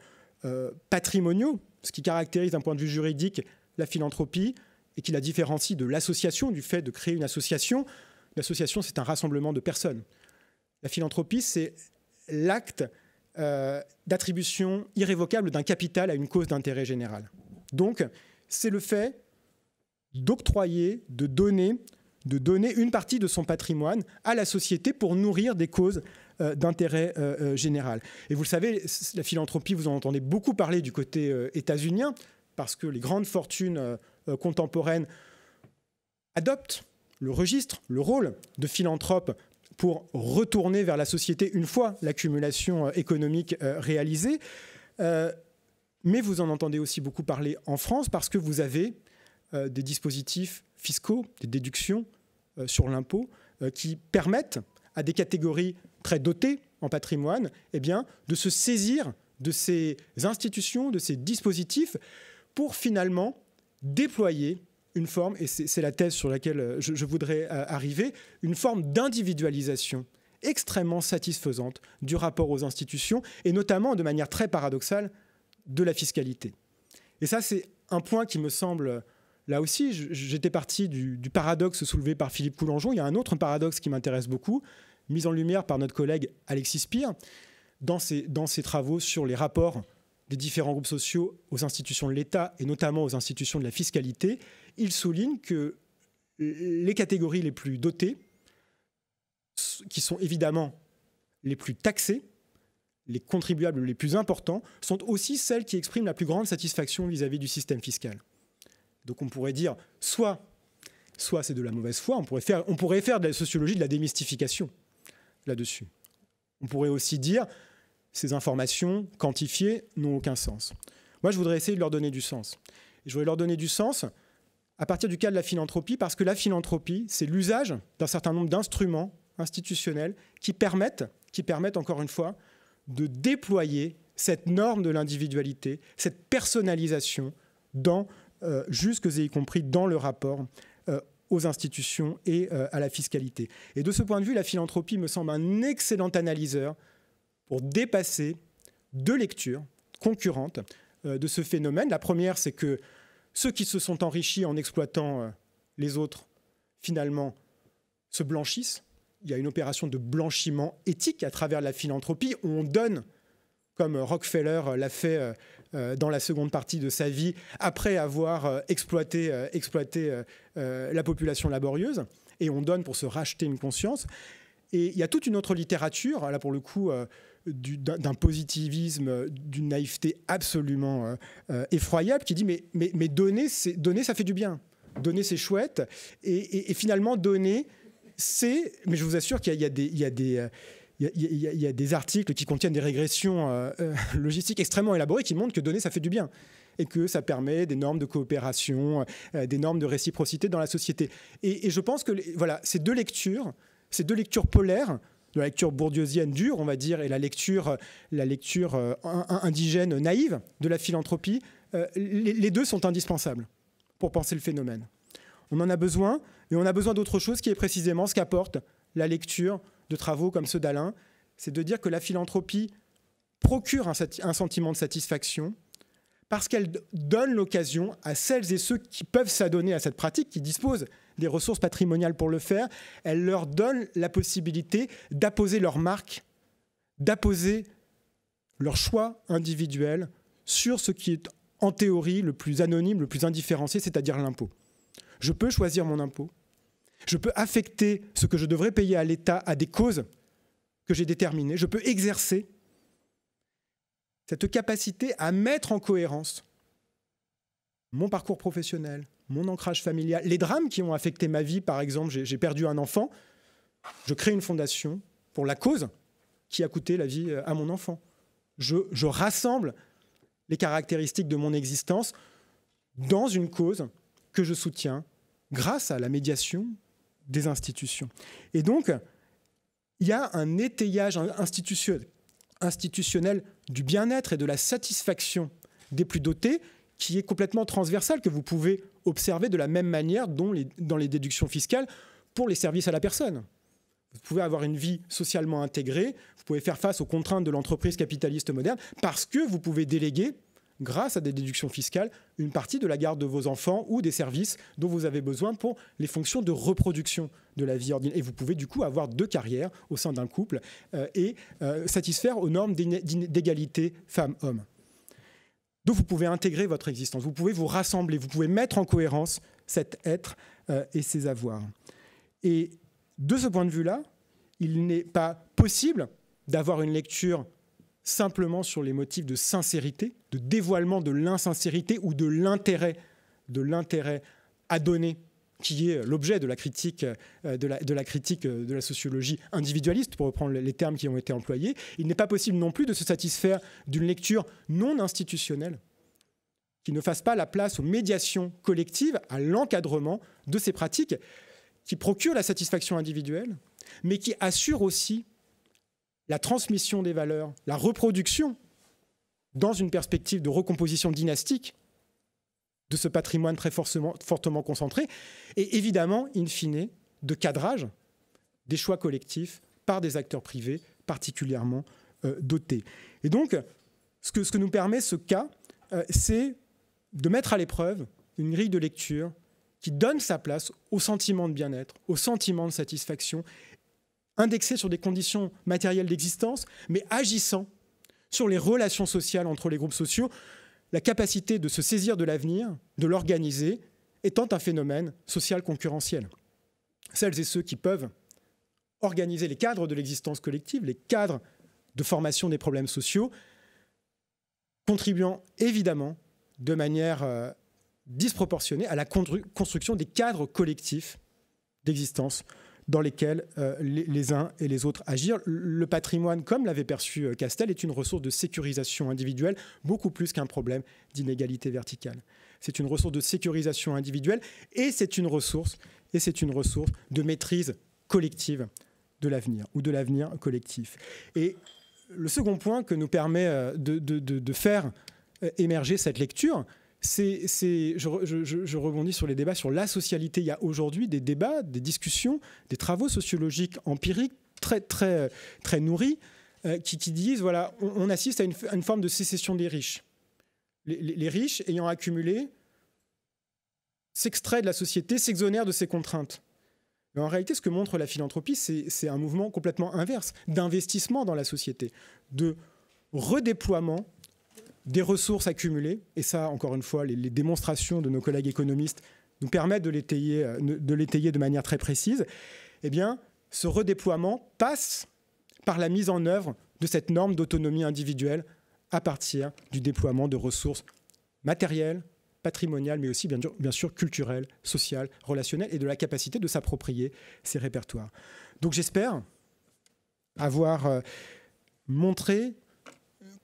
patrimoniaux, ce qui caractérise d'un point de vue juridique la philanthropie et qui la différencie de l'association, du fait de créer une association. L'association, c'est un rassemblement de personnes. La philanthropie, c'est l'acte euh, d'attribution irrévocable d'un capital à une cause d'intérêt général. Donc, c'est le fait d'octroyer, de donner, de donner une partie de son patrimoine à la société pour nourrir des causes euh, d'intérêt euh, général. Et vous le savez, la philanthropie, vous en entendez beaucoup parler du côté états-unien, parce que les grandes fortunes contemporaines adoptent le registre, le rôle de philanthrope pour retourner vers la société une fois l'accumulation euh, économique euh, réalisée. Euh, mais vous en entendez aussi beaucoup parler en France parce que vous avez des dispositifs fiscaux, des déductions sur l'impôt qui permettent à des catégories très dotées en patrimoine eh bien, de se saisir de ces institutions, de ces dispositifs pour finalement déployer une forme, et c'est la thèse sur laquelle euh, je, voudrais euh, arriver, une forme d'individualisation extrêmement satisfaisante du rapport aux institutions, et notamment de manière très paradoxale, de la fiscalité. Et ça, c'est un point qui me semble, là aussi, j'étais parti du, paradoxe soulevé par Philippe Coulangeon. Il y a un autre paradoxe qui m'intéresse beaucoup, mis en lumière par notre collègue Alexis Spire, dans ses travaux sur les rapports des différents groupes sociaux aux institutions de l'État et notamment aux institutions de la fiscalité il souligne que les catégories les plus dotées, qui sont évidemment les plus taxées, les contribuables les plus importants, sont aussi celles qui expriment la plus grande satisfaction vis-à-vis du système fiscal. Donc on pourrait dire, soit, soit c'est de la mauvaise foi, on pourrait, faire, on pourrait faire de la sociologie de la démystification là-dessus. On pourrait aussi dire, ces informations quantifiées n'ont aucun sens. Moi, je voudrais essayer de leur donner du sens. je voudrais leur donner du sens à partir du cas de la philanthropie, parce que la philanthropie, c'est l'usage d'un certain nombre d'instruments institutionnels qui permettent, qui permettent encore une fois, de déployer cette norme de l'individualité, cette personnalisation dans euh, jusque et y compris dans le rapport euh, aux institutions et euh, à la fiscalité. Et de ce point de vue, la philanthropie me semble un excellent analyseur pour dépasser deux lectures concurrentes de ce phénomène. La première, c'est que ceux qui se sont enrichis en exploitant euh, les autres, finalement, se blanchissent. Il y a une opération de blanchiment éthique à travers la philanthropie où on donne, comme Rockefeller l'a fait euh, euh, dans la seconde partie de sa vie, après avoir exploité, exploité la population laborieuse, et on donne pour se racheter une conscience. Et il y a toute une autre littérature, hein, là pour le coup, d'un positivisme, euh, d'une naïveté absolument euh, euh, effroyable, qui dit mais, mais, mais donner, ça fait du bien. Donner, c'est chouette. Et, finalement, donner, c'est... Mais je vous assure qu'il y, y a, des... Il y, a, des articles qui contiennent des régressions logistiques extrêmement élaborées qui montrent que donner, ça fait du bien et que ça permet des normes de coopération, des normes de réciprocité dans la société. Et, je pense que voilà, ces deux lectures, ces deux lectures polaires de la lecture bourdieusienne dure, on va dire, et la lecture, euh, la lecture euh, indigène naïve de la philanthropie, euh, les, deux sont indispensables pour penser le phénomène. On en a besoin, et on a besoin d'autre chose qui est précisément ce qu'apporte la lecture de travaux comme ceux d'Alain, c'est de dire que la philanthropie procure un sentiment de satisfaction, parce qu'elle donne l'occasion à celles et ceux qui peuvent s'adonner à cette pratique, qui disposent des ressources patrimoniales pour le faire, elle leur donne la possibilité d'apposer leur marque, d'apposer leur choix individuel sur ce qui est en théorie le plus anonyme, le plus indifférencié, c'est-à-dire l'impôt. Je peux choisir mon impôt, je peux affecter ce que je devrais payer à l'État à des causes que j'ai déterminées, je peux exercer cette capacité à mettre en cohérence mon parcours professionnel, mon ancrage familial, les drames qui ont affecté ma vie, par exemple, j'ai perdu un enfant, je crée une fondation pour la cause qui a coûté la vie euh, à mon enfant. Je, rassemble les caractéristiques de mon existence dans une cause que je soutiens grâce à la médiation des institutions. Et donc, il y a un étayage institutionnel institutionnel du bien-être et de la satisfaction des plus dotés qui est complètement transversal, que vous pouvez observer de la même manière dont dans les déductions fiscales pour les services à la personne. Vous pouvez avoir une vie socialement intégrée, vous pouvez faire face aux contraintes de l'entreprise capitaliste moderne, parce que vous pouvez déléguer grâce à des déductions fiscales, une partie de la garde de vos enfants ou des services dont vous avez besoin pour les fonctions de reproduction de la vie ordinaire. Et vous pouvez du coup avoir deux carrières au sein d'un couple euh, et euh, satisfaire aux normes d'égalité femmes-hommes. Donc vous pouvez intégrer votre existence, vous pouvez vous rassembler, vous pouvez mettre en cohérence cet être euh, et ses avoirs. Et de ce point de vue-là, il n'est pas possible d'avoir une lecture simplement sur les motifs de sincérité, de dévoilement de l'insincérité ou de l'intérêt, à donner qui est l'objet de la critique euh, de la, de la, critique euh, de la sociologie individualiste, pour reprendre les termes qui ont été employés. Il n'est pas possible non plus de se satisfaire d'une lecture non institutionnelle qui ne fasse pas la place aux médiations collectives, à l'encadrement de ces pratiques qui procurent la satisfaction individuelle, mais qui assurent aussi la transmission des valeurs, la reproduction, dans une perspective de recomposition dynastique de ce patrimoine très fortement concentré, et évidemment, in fine, de cadrage des choix collectifs par des acteurs privés particulièrement euh, dotés. Et donc, ce que, nous permet ce cas, euh, c'est de mettre à l'épreuve une grille de lecture qui donne sa place au sentiment de bien-être, au sentiment de satisfaction indexé sur des conditions matérielles d'existence, mais agissant sur les relations sociales entre les groupes sociaux, la capacité de se saisir de l'avenir, de l'organiser, étant un phénomène social concurrentiel. Celles et ceux qui peuvent organiser les cadres de l'existence collective, les cadres de formation des problèmes sociaux, contribuant évidemment de manière euh, disproportionnée à la construction des cadres collectifs d'existence dans lesquels euh, les, uns et les autres agir. Le patrimoine, comme l'avait perçu euh, Castel, est une ressource de sécurisation individuelle, beaucoup plus qu'un problème d'inégalité verticale. C'est une ressource de sécurisation individuelle et c'est une ressource et c'est une ressource de maîtrise collective de l'avenir ou de l'avenir collectif. Et le second point que nous permet euh, de faire émerger cette lecture, je, rebondis sur les débats sur la socialité. Il y a aujourd'hui des débats, des discussions, des travaux sociologiques empiriques très, très, très nourris euh, qui, disent voilà, on, assiste à une, forme de sécession des riches. Les, riches ayant accumulé s'extraient de la société, s'exonèrent de ses contraintes. Mais en réalité, ce que montre la philanthropie, c'est un mouvement complètement inverse d'investissement dans la société, de redéploiement des ressources accumulées, et ça, encore une fois, les, démonstrations de nos collègues économistes nous permettent de l'étayer euh, de, de manière très précise, eh bien, ce redéploiement passe par la mise en œuvre de cette norme d'autonomie individuelle à partir du déploiement de ressources matérielles, patrimoniales, mais aussi bien, bien sûr culturelles, sociales, relationnelles, et de la capacité de s'approprier ces répertoires. Donc j'espère avoir euh, montré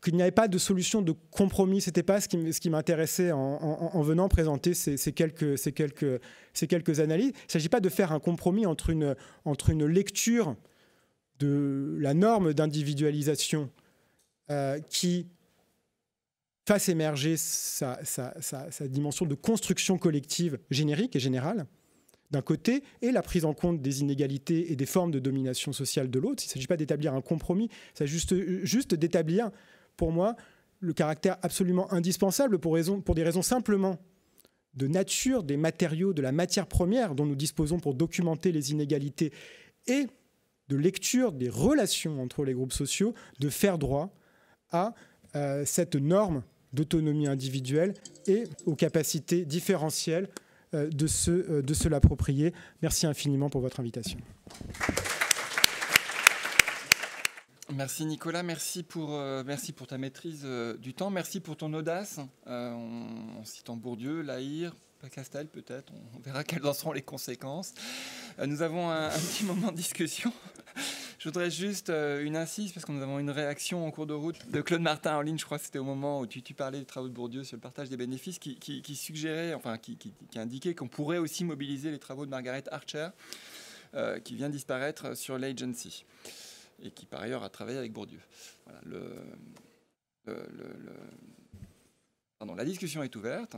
qu'il n'y avait pas de solution de compromis. C'était pas ce qui, m'intéressait en, venant présenter ces, quelques, analyses. Il ne s'agit pas de faire un compromis entre une, lecture de la norme d'individualisation euh, qui fasse émerger sa, dimension de construction collective générique et générale, d'un côté, et la prise en compte des inégalités et des formes de domination sociale de l'autre. Il ne s'agit pas d'établir un compromis, c'est juste, juste d'établir pour moi, le caractère absolument indispensable pour, des raisons simplement de nature, des matériaux, de la matière première dont nous disposons pour documenter les inégalités et de lecture des relations entre les groupes sociaux, de faire droit à euh, cette norme d'autonomie individuelle et aux capacités différentielles euh, de euh, de se l'approprier. Merci infiniment pour votre invitation. Merci Nicolas, merci pour, euh, merci pour ta maîtrise euh, du temps, merci pour ton audace euh, On en, en, citant Bourdieu, Lahir, Castel peut-être, on, verra quelles en seront les conséquences. nous avons un, petit moment de discussion. Je voudrais juste une insiste parce que nous avons une réaction en cours de route de Claude Martin en ligne, je crois que c'était au moment où tu, tu, parlais des travaux de Bourdieu sur le partage des bénéfices, qui, suggérait, enfin qui, qui indiquait qu'on pourrait aussi mobiliser les travaux de Margaret Archer, qui vient disparaître sur l'agency et qui par ailleurs a travaillé avec Bourdieu. le, la discussion est ouverte.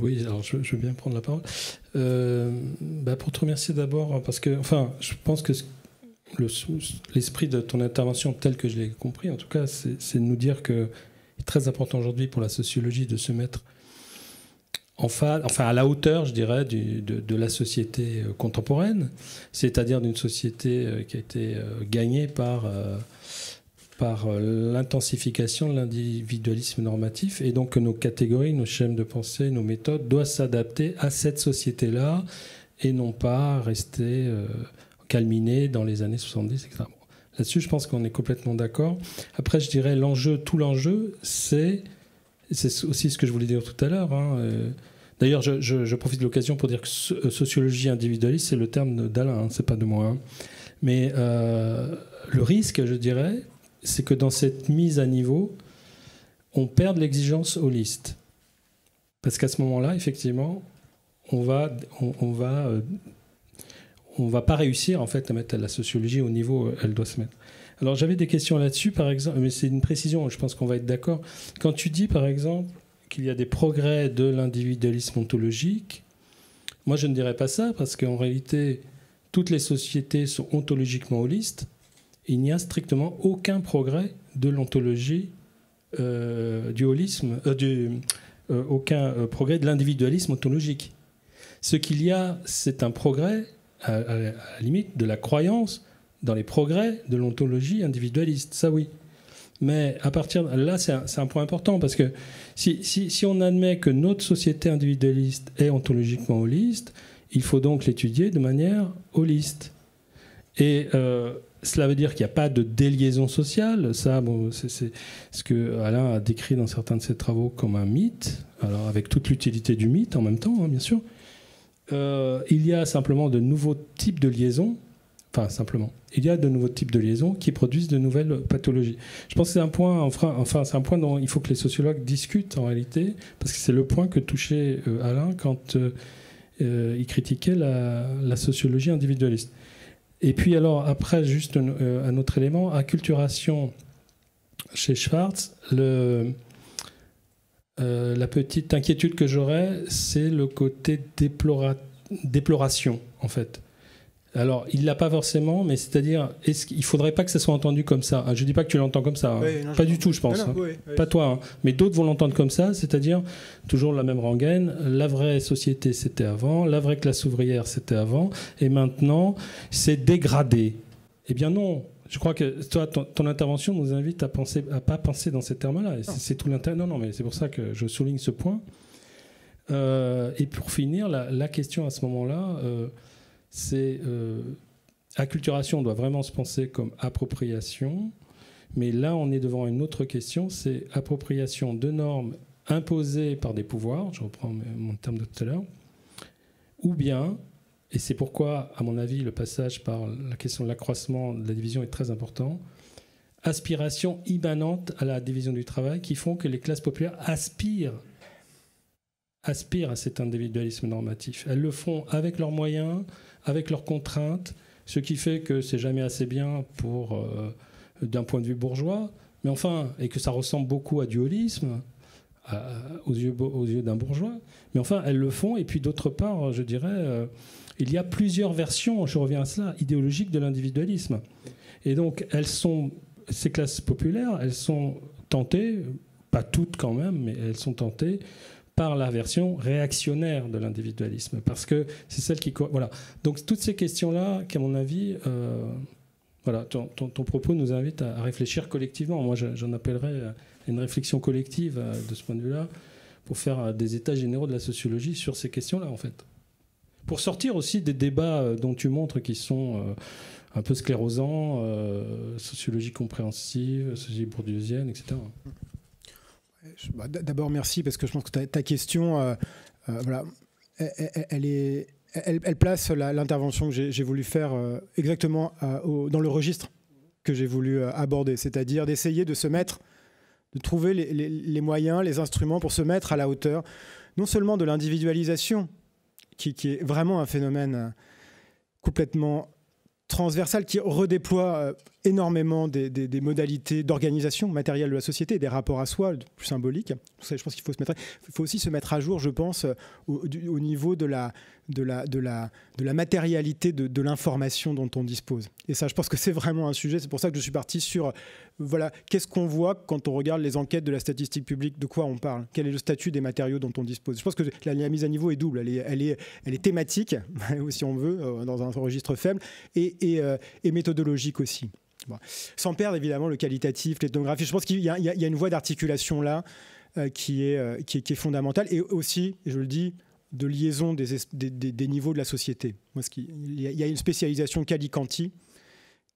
Oui, alors je, veux bien prendre la parole. Euh, bah, pour te remercier d'abord, hein, parce que, enfin, je pense que l'esprit de ton intervention, tel que je l'ai compris, en tout cas, c'est de nous dire que est très important aujourd'hui pour la sociologie de se mettre enfin à la hauteur, je dirais, de, la société euh, contemporaine, c'est-à-dire d'une société euh, qui a été euh, gagnée par, par l'intensification de l'individualisme normatif, et donc que nos catégories, nos schèmes de pensée, nos méthodes doivent s'adapter à cette société-là et non pas rester calminées dans les années 70, etc. Là-dessus, je pense qu'on est complètement d'accord. Après, je dirais l'enjeu, tout l'enjeu, c'est c'est aussi ce que je voulais dire tout à l'heure. Hein, euh. D'ailleurs, je, profite de l'occasion pour dire que euh, sociologie individualiste, c'est le terme d'Alain, ce hein, c'est pas de moi. Hein. Mais euh, le risque, je dirais, c'est que dans cette mise à niveau, on perde l'exigence holiste. Parce qu'à ce moment-là, effectivement, on va, on, va, on va pas réussir en fait à mettre la sociologie au niveau où elle doit se mettre. Alors j'avais des questions là-dessus, par exemple, mais c'est une précision, je pense qu'on va être d'accord. Quand tu dis, par exemple, qu'il y a des progrès de l'individualisme ontologique, moi je ne dirais pas ça, parce qu'en réalité, toutes les sociétés sont ontologiquement holistes. Il n'y a strictement aucun progrès de l'ontologie euh, du holisme, euh, euh, aucun progrès de l'individualisme ontologique. Ce qu'il y a, c'est un progrès, à, la limite, de la croyance dans les progrès de l'ontologie individualiste, ça oui. Mais à partir de là, c'est un, point important parce que si, on admet que notre société individualiste est ontologiquement holiste, il faut donc l'étudier de manière holiste. Et euh, cela veut dire qu'il n'y a pas de déliaison sociale. Ça, c'est ce que Alain a décrit dans certains de ses travaux comme un mythe, alors avec toute l'utilité du mythe en même temps, hein, bien sûr. Euh, il y a simplement de nouveaux types de liaisons Enfin, simplement. Il y a de nouveaux types de liaisons qui produisent de nouvelles pathologies. Je pense que c'est un point, enfin, c'est un point dont il faut que les sociologues discutent en réalité, parce que c'est le point que touchait euh, Alain quand euh, euh, il critiquait la, sociologie individualiste. Et puis alors, après, juste un, autre élément, acculturation chez Schwartz, le, la petite inquiétude que j'aurais, c'est le côté déploration, en fait alors, il l'a pas forcément, mais c'est-à-dire, est-ce qu'il faudrait pas que ça soit entendu comme ça ah, Je dis pas que tu l'entends comme ça, hein. pas du tout, je pense. Ah hein. Pas toi, hein. mais d'autres vont l'entendre comme ça, c'est-à-dire toujours la même rengaine. La vraie société, c'était avant. La vraie classe ouvrière, c'était avant. Et maintenant, c'est dégradé. Eh bien non. Je crois que toi, ton, intervention nous invite à penser, à pas penser dans ces termes-là. C'est tout l'intérêt. Non, non, mais c'est pour ça que je souligne ce point. Euh, et pour finir, la, question à ce moment-là. Euh, c'est euh, acculturation doit vraiment se penser comme appropriation, mais là on est devant une autre question, c'est appropriation de normes imposées par des pouvoirs, je reprends mon terme de tout à l'heure, ou bien, et c'est pourquoi à mon avis le passage par la question de l'accroissement de la division est très important, aspiration immanente à la division du travail qui font que les classes populaires aspirent aspirent à cet individualisme normatif. Elles le font avec leurs moyens, avec leurs contraintes, ce qui fait que c'est jamais assez bien pour euh, d'un point de vue bourgeois, mais enfin, et que ça ressemble beaucoup à du holisme aux yeux, aux yeux d'un bourgeois. Mais enfin, elles le font. Et puis d'autre part, je dirais, euh, il y a plusieurs versions, je reviens à cela, idéologiques de l'individualisme. Et donc, elles sont, ces classes populaires, elles sont tentées, pas toutes quand même, mais elles sont tentées par la version réactionnaire de l'individualisme, parce que c'est celle qui... Voilà. Donc toutes ces questions-là, qui, à mon avis, euh, voilà, ton, ton, propos nous invite à, réfléchir collectivement. Moi, j'en appellerais euh, une réflexion collective euh, de ce point de vue-là, pour faire des états généraux de la sociologie sur ces questions-là, en fait. Pour sortir aussi des débats dont tu montres qui sont... un peu sclérosants, sociologie compréhensive, sociologie bourdieusienne, etc. Bah, d'abord, merci, parce que je pense que ta, question, elle, place l'intervention que j'ai voulu faire euh, exactement euh, dans le registre que j'ai voulu euh, aborder, c'est-à-dire d'essayer de se mettre, de trouver les, moyens, les instruments pour se mettre à la hauteur, non seulement de l'individualisation, qui, qui, est vraiment un phénomène complètement transversal, qui redéploie énormément des, modalités d'organisation matérielle de la société, des rapports à soi, plus symboliques. Je pense qu'il faut mettre, il faut aussi se mettre à jour, je pense, au, niveau de la, de la, matérialité de, l'information dont on dispose. Et ça, je pense que c'est vraiment un sujet. C'est pour ça que je suis parti sur, voilà, qu'est-ce qu'on voit quand on regarde les enquêtes de la statistique publique, de quoi on parle, quel est le statut des matériaux dont on dispose. Je pense que la, mise à niveau est double. Elle est, elle est, thématique, si on veut, euh, dans un registre faible, et euh, méthodologique aussi. Sans perdre évidemment le qualitatif, l'ethnographie. Je pense qu'il y, a une voie d'articulation là euh, euh, qui, est, qui, est, fondamentale et aussi, je le dis, de liaison des, des, niveaux de la société. il, y a, une spécialisation calicanti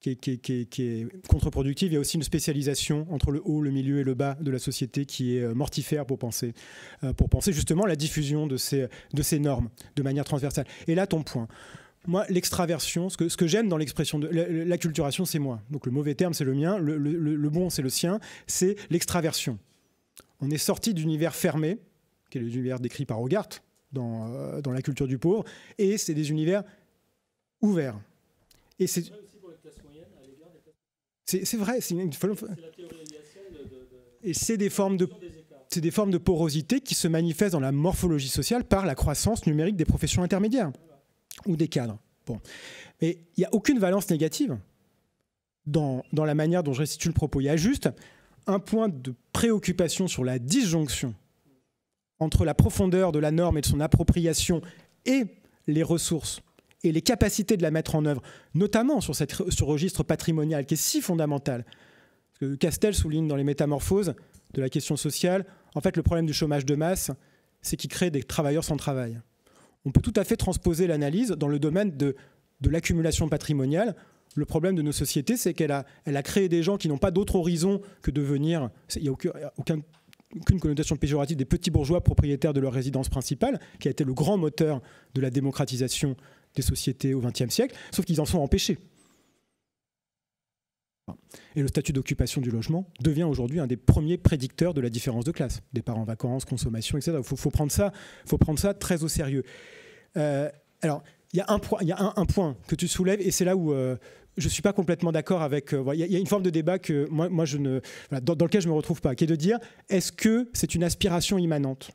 qui est, qui, contre-productive. Il y a aussi une spécialisation entre le haut, le milieu et le bas de la société qui est euh, mortifère pour penser, pour penser justement la diffusion de ces, de ces normes de manière transversale. Et là, ton point moi, l'extraversion, ce que, ce que j'aime dans l'expression de l'acculturation, c'est moi. Donc le mauvais terme, c'est le mien, le, bon, c'est le sien, c'est l'extraversion. On est sorti d'univers fermé, qui est l'univers décrit par Hogarth euh, dans, La culture du pauvre, et c'est des univers ouverts. Et c'est. C'est vrai, c'est une, Et c'est des formes de c'est des formes de porosité qui se manifestent dans la morphologie sociale par la croissance numérique des professions intermédiaires ou des cadres. Bon. Mais il n'y a aucune valence négative dans, la manière dont je restitue le propos. Il y a juste un point de préoccupation sur la disjonction entre la profondeur de la norme et de son appropriation et les ressources et les capacités de la mettre en œuvre, notamment sur ce registre patrimonial qui est si fondamental. Castel souligne dans les métamorphoses de la question sociale, en fait le problème du chômage de masse, c'est qu'il crée des travailleurs sans travail on peut tout à fait transposer l'analyse dans le domaine de, de l'accumulation patrimoniale. Le problème de nos sociétés, c'est qu'elle a, elle a créé des gens qui n'ont pas d'autre horizon que de venir. Il n'y a aucune connotation péjorative des petits bourgeois propriétaires de leur résidence principale, qui a été le grand moteur de la démocratisation des sociétés au XXe siècle, sauf qu'ils en sont empêchés. Et le statut d'occupation du logement devient aujourd'hui un des premiers prédicteurs de la différence de classe. Départ en vacances, consommation, etc. Il faut, prendre ça, faut prendre ça très au sérieux. Euh, alors, il y a, un, point que tu soulèves, et c'est là où euh, je ne suis pas complètement d'accord avec... Euh, il y, a une forme de débat que moi, je ne, dans, dans, lequel je ne me retrouve pas, qui est de dire, est-ce que c'est une aspiration immanente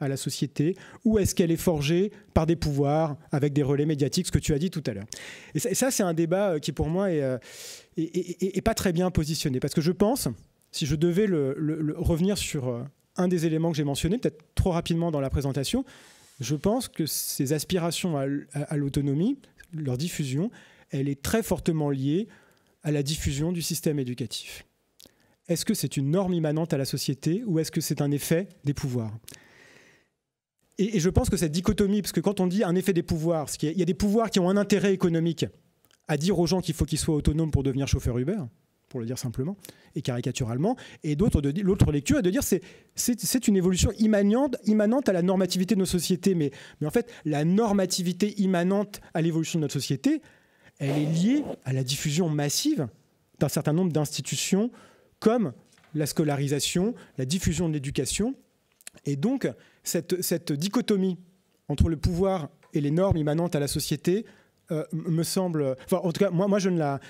à la société ou est-ce qu'elle est forgée par des pouvoirs avec des relais médiatiques, ce que tu as dit tout à l'heure Et ça, c'est un débat euh, qui, pour moi, euh, est, pas très bien positionné. Parce que je pense, si je devais revenir sur euh, un des éléments que j'ai mentionné, peut-être trop rapidement dans la présentation, je pense que ces aspirations à, à l'autonomie, leur diffusion, elle est très fortement liée à la diffusion du système éducatif. Est-ce que c'est une norme immanente à la société ou est-ce que c'est un effet des pouvoirs et, je pense que cette dichotomie, parce que quand on dit un effet des pouvoirs, il y, a des pouvoirs qui ont un intérêt économique à dire aux gens qu'il faut qu'ils soient autonomes pour devenir chauffeur Uber, pour le dire simplement et caricaturalement, et d'autres l'autre lecture est de dire c'est c'est une évolution immanente immanente à la normativité de nos sociétés, mais mais en fait la normativité immanente à l'évolution de notre société, elle est liée à la diffusion massive d'un certain nombre d'institutions comme la scolarisation, la diffusion de l'éducation, et donc cette, dichotomie entre le pouvoir et les normes immanentes à la société euh, me semble. Enfin, en tout cas, moi, moi je ne la,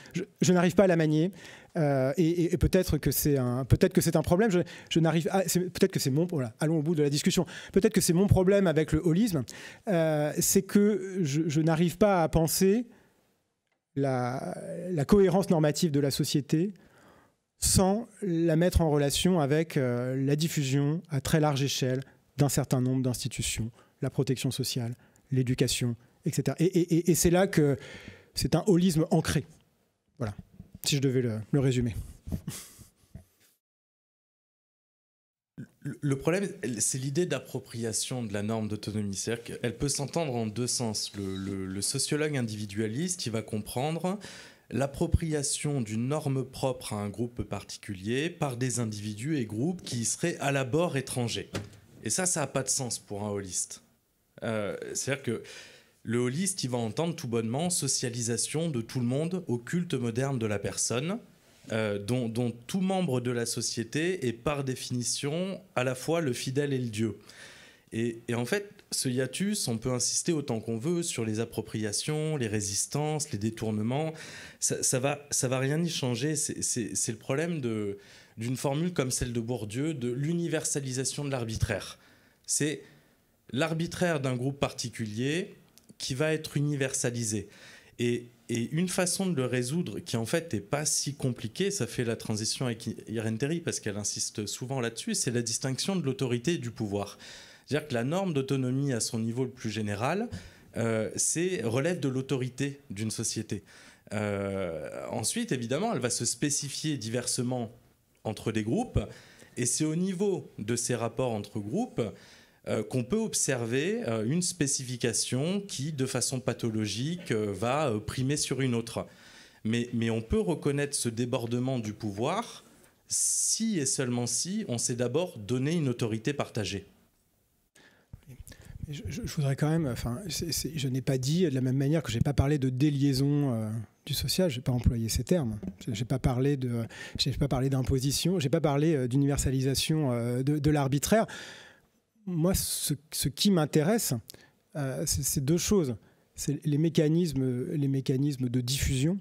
je, n'arrive pas à la manier. Euh, et, peut-être que c'est un, peut-être que c'est un problème. Je, n'arrive, ah, peut-être que c'est mon, voilà, allons au bout de la discussion. Peut-être que c'est mon problème avec le holisme, euh, c'est que je, n'arrive pas à penser la, cohérence normative de la société sans la mettre en relation avec la diffusion à très large échelle d'un certain nombre d'institutions, la protection sociale, l'éducation, etc. Et, c'est là que c'est un holisme ancré. Voilà, si je devais le, résumer. Le problème, c'est l'idée d'appropriation de la norme d'autonomie. C'est-à-dire qu'elle peut s'entendre en deux sens. Le, sociologue individualiste, il va comprendre l'appropriation d'une norme propre à un groupe particulier par des individus et groupes qui seraient à la bord étrangers. Et ça, ça n'a pas de sens pour un holiste. Euh, c'est-à-dire que le holiste, il va entendre tout bonnement socialisation de tout le monde au culte moderne de la personne, euh, dont, tout membre de la société est par définition à la fois le fidèle et le dieu. Et, en fait, ce hiatus, on peut insister autant qu'on veut sur les appropriations, les résistances, les détournements, ça, ça, va, ça va rien y changer. C'est le problème de, d'une formule comme celle de Bourdieu, de l'universalisation de l'arbitraire. C'est l'arbitraire d'un groupe particulier qui va être universalisé. Et, une façon de le résoudre, qui en fait n'est pas si compliquée, ça fait la transition avec Irène parce qu'elle insiste souvent là-dessus, c'est la distinction de l'autorité et du pouvoir. C'est-à-dire que la norme d'autonomie à son niveau le plus général, euh, c'est relève de l'autorité d'une société. Euh, ensuite, évidemment, elle va se spécifier diversement entre les groupes. Et c'est au niveau de ces rapports entre groupes euh, qu'on peut observer euh, une spécification qui, de façon pathologique, euh, va primer sur une autre. Mais, mais, on peut reconnaître ce débordement du pouvoir si et seulement si on s'est d'abord donné une autorité partagée. Je, voudrais quand même, enfin, je n'ai pas dit de la même manière que je n'ai pas parlé de déliaison du social, j'ai pas employé ces termes. J'ai pas parlé de, j'ai pas parlé d'imposition, j'ai pas parlé euh, d'universalisation euh, de, l'arbitraire. Moi, ce, qui m'intéresse, euh, c'est deux choses. C'est les mécanismes, les mécanismes de diffusion,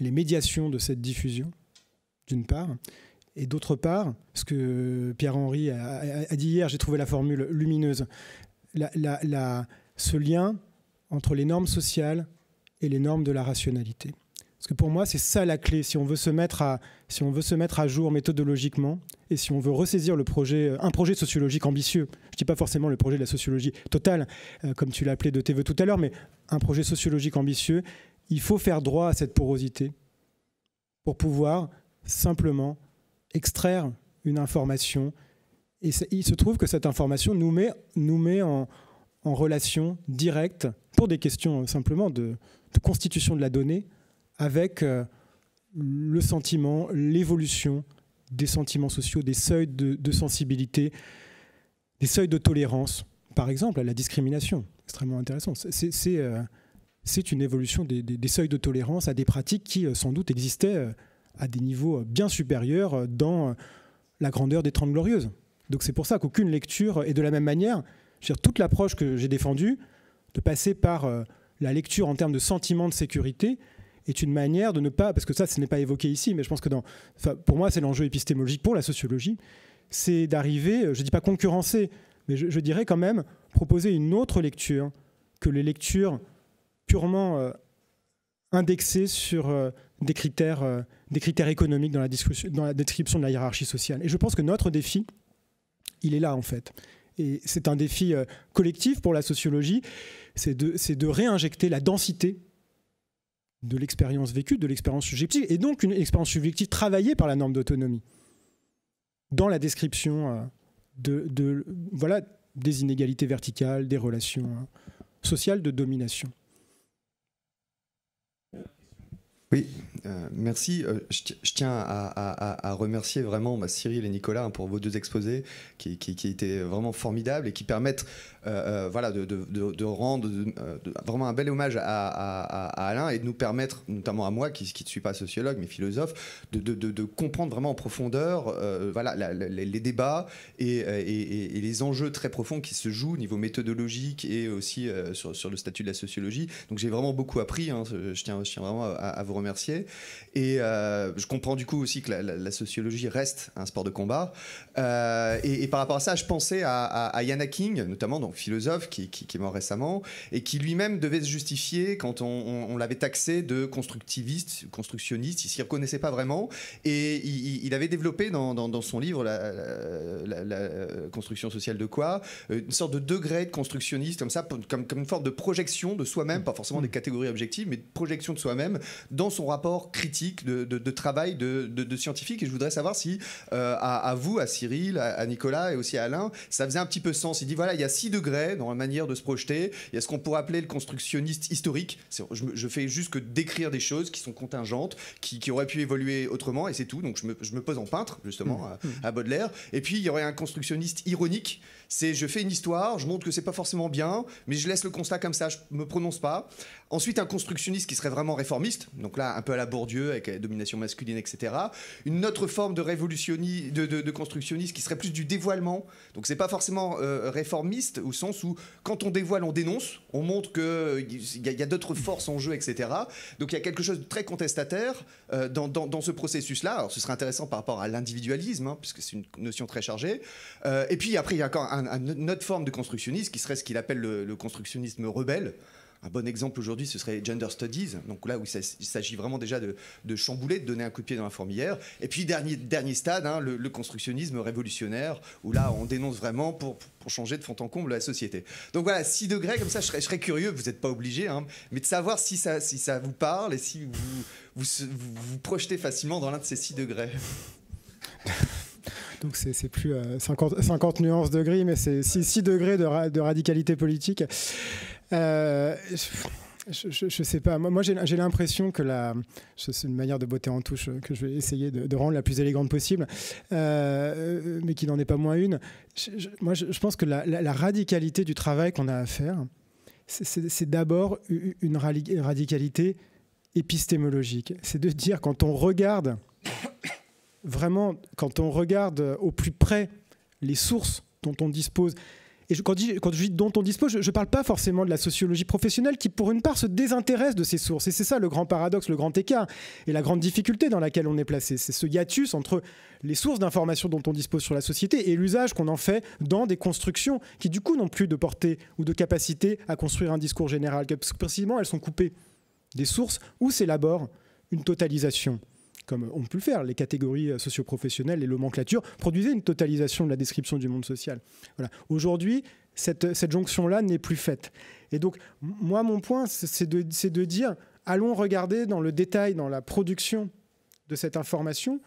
les médiations de cette diffusion, d'une part, et d'autre part, ce que Pierre-Henri a, dit hier, j'ai trouvé la formule lumineuse, la, ce lien entre les normes sociales et les normes de la rationalité. Parce que pour moi, c'est ça la clé. Si on veut se mettre à, si on veut se mettre à jour méthodologiquement et si on veut ressaisir le projet, euh, un projet sociologique ambitieux, je ne dis pas forcément le projet de la sociologie totale, euh, comme tu l'as appelé de tes voeux tout à l'heure, mais un projet sociologique ambitieux, il faut faire droit à cette porosité pour pouvoir simplement extraire une information. Et il se trouve que cette information nous met, nous met en relation directe pour des questions euh, simplement de, de constitution de la donnée avec euh, le sentiment, l'évolution des sentiments sociaux, des seuils de, sensibilité, des seuils de tolérance, par exemple, à la discrimination. Extrêmement intéressant. C'est euh, une évolution des, seuils de tolérance à des pratiques qui, euh, sans doute, existaient à des niveaux bien supérieurs dans la grandeur des Trente Glorieuses. Donc c'est pour ça qu'aucune lecture, et de la même manière, je veux dire, toute l'approche que j'ai défendue, de passer par la lecture en termes de sentiment de sécurité est une manière de ne pas, parce que ça, ce n'est pas évoqué ici, mais je pense que pour moi, c'est l'enjeu épistémologique pour la sociologie, c'est d'arriver, euh, je ne dis pas concurrencer, mais je, dirais quand même proposer une autre lecture que les lectures purement euh, indexées sur euh, des, critères, économiques dans la, dans la description de la hiérarchie sociale. Et je pense que notre défi, il est là en fait et c'est un défi euh, collectif pour la sociologie, c'est de, réinjecter la densité de l'expérience vécue, de l'expérience subjective, et donc une expérience subjective travaillée par la norme d'autonomie dans la description euh, de, voilà, des inégalités verticales, des relations hein, sociales de domination. Oui. Euh, merci. Euh, je, tiens à, remercier vraiment bah, Cyril et Nicolas hein, pour vos deux exposés qui, étaient vraiment formidables et qui permettent euh, voilà, de, rendre vraiment un bel hommage à, Alain et de nous permettre, notamment à moi qui, ne suis pas sociologue mais philosophe, de, comprendre vraiment en profondeur voilà, les, débats et, les enjeux très profonds qui se jouent au niveau méthodologique et aussi sur, le statut de la sociologie. Donc j'ai vraiment beaucoup appris. Hein, je, tiens, vraiment à vous remercier. Et euh, je comprends du coup aussi que la, sociologie reste un sport de combat. Euh, et, par rapport à ça, je pensais à, à, Yana King, notamment donc philosophe qui, est mort récemment, et qui lui-même devait se justifier quand on, l'avait taxé de constructiviste, constructionniste, il s'y reconnaissait pas vraiment. Et il, avait développé dans, son livre la, la, construction sociale de quoi euh, une sorte de degré de constructionniste comme ça, comme, comme une forme de projection de soi-même, mmh. pas forcément des mmh. catégories objectives, mais de projection de soi-même dans son rapport critique de, travail de, de, scientifiques. Et je voudrais savoir si, euh, à, vous, à Cyril, à, Nicolas et aussi à Alain, ça faisait un petit peu sens. Il dit voilà, il y a six degrés dans la manière de se projeter. Il y a ce qu'on pourrait appeler le constructionniste historique. Je, fais juste que décrire des choses qui sont contingentes, qui, auraient pu évoluer autrement, et c'est tout. Donc je me, pose en peintre, justement, mmh. à, à Baudelaire. Et puis, il y aurait un constructionniste ironique c'est je fais une histoire, je montre que c'est pas forcément bien, mais je laisse le constat comme ça, je me prononce pas. Ensuite, un constructionniste qui serait vraiment réformiste, donc là un peu à la Bourdieu avec la domination masculine, etc. Une autre forme de révolutionniste, de, constructionniste qui serait plus du dévoilement. Donc c'est pas forcément euh, réformiste au sens où quand on dévoile, on dénonce, on montre que il y a, d'autres forces en jeu, etc. Donc il y a quelque chose de très contestataire euh, dans, dans, ce processus-là. Alors ce serait intéressant par rapport à l'individualisme, hein, puisque c'est une notion très chargée. Euh, et puis après il y a encore un un, une autre forme de constructionnisme qui serait ce qu'il appelle le, constructionnisme rebelle. Un bon exemple aujourd'hui, ce serait Gender Studies, donc là où il s'agit vraiment déjà de, de, chambouler, de donner un coup de pied dans la fourmilière. Et puis, dernier, dernier stade, hein, le, constructionnisme révolutionnaire, où là, on dénonce vraiment pour, pour, changer de fond en comble la société. Donc voilà, 6 degrés, comme ça, je serais, curieux, vous n'êtes pas obligé, hein, mais de savoir si ça, si ça vous parle et si vous vous, vous, vous projetez facilement dans l'un de ces 6 degrés. Donc c'est plus 50, euh, 50, nuances de gris, mais c'est 6, degrés de, radicalité politique. Euh, je, ne sais pas. Moi, j'ai l'impression que la. C'est une manière de botter en touche que je vais essayer de, rendre la plus élégante possible, euh, mais qui n'en est pas moins une. moi, je, pense que la, la radicalité du travail qu'on a à faire, c'est d'abord une radicalité épistémologique. C'est de dire, quand on regarde vraiment, quand on regarde euh, au plus près les sources dont on dispose, et quand, je, dis dont on dispose, je ne parle pas forcément de la sociologie professionnelle qui, pour une part, se désintéresse de ces sources. Et c'est ça le grand paradoxe, le grand écart et la grande difficulté dans laquelle on est placé. C'est ce hiatus entre les sources d'informations dont on dispose sur la société et l'usage qu'on en fait dans des constructions qui, du coup, n'ont plus de portée ou de capacité à construire un discours général. Parce que précisément, elles sont coupées des sources où s'élabore une totalisation comme ont pu le faire les catégories euh, socioprofessionnelles, et nomenclatures, produisaient une totalisation de la description du monde social. Voilà. Aujourd'hui, cette, jonction-là n'est plus faite. Et donc, moi, mon point, c'est de, de, dire, allons regarder dans le détail, dans la production de cette information.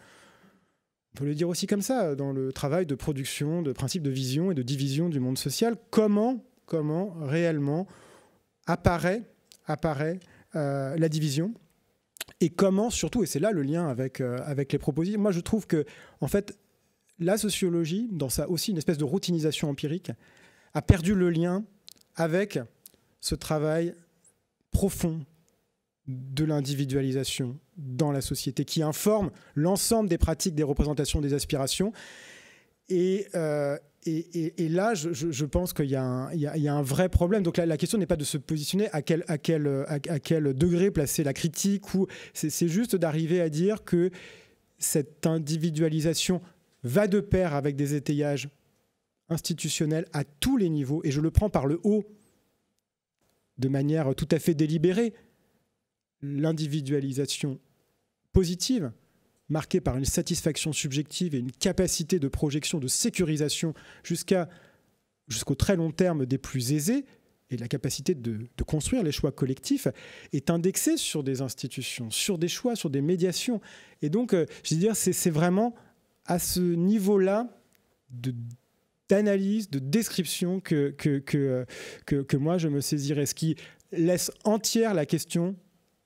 On peut le dire aussi comme ça, dans le travail de production, de principe de vision et de division du monde social, comment, comment réellement apparaît, apparaît euh, la division, et comment surtout, et c'est là le lien avec, euh, avec les propositions, moi je trouve que en fait la sociologie, dans ça aussi une espèce de routinisation empirique, a perdu le lien avec ce travail profond de l'individualisation dans la société qui informe l'ensemble des pratiques, des représentations, des aspirations. Et, euh, et, là, je, pense qu'il y, a un vrai problème. Donc la, la question n'est pas de se positionner à quel, à quel degré placer la critique, ou c'est juste d'arriver à dire que cette individualisation va de pair avec des étayages institutionnels à tous les niveaux, et je le prends par le haut, de manière tout à fait délibérée. L'individualisation positive, marquée par une satisfaction subjective et une capacité de projection, de sécurisation jusqu'à jusqu'au très long terme des plus aisés et la capacité de, construire les choix collectifs est indexée sur des institutions, sur des choix, sur des médiations. Et donc, euh, je veux dire, c'est vraiment à ce niveau-là d'analyse, de, description que que, euh, que, que, moi je me saisirais, ce qui laisse entière la question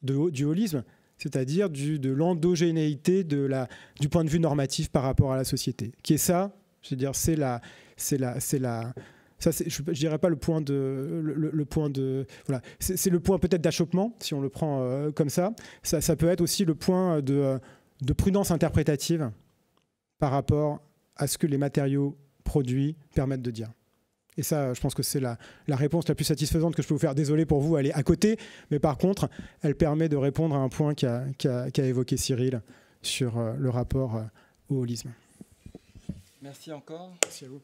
de, du holisme c'est-à-dire de l'endogénéité du point de vue normatif par rapport à la société, qui est ça, je veux dire, c'est la, c'est la, c'est la, ça, je, dirais pas le point de, le, point de, voilà, c'est le point peut-être d'achoppement si on le prend euh, comme ça. ça. ça. peut être aussi le point de, euh, de prudence interprétative par rapport à ce que les matériaux produits permettent de dire. Et ça, je pense que c'est la, réponse la plus satisfaisante que je peux vous faire. Désolé pour vous, elle est à côté, mais par contre, elle permet de répondre à un point qu'a évoqué Cyril sur euh, le rapport euh, au holisme. Merci encore. Merci vous.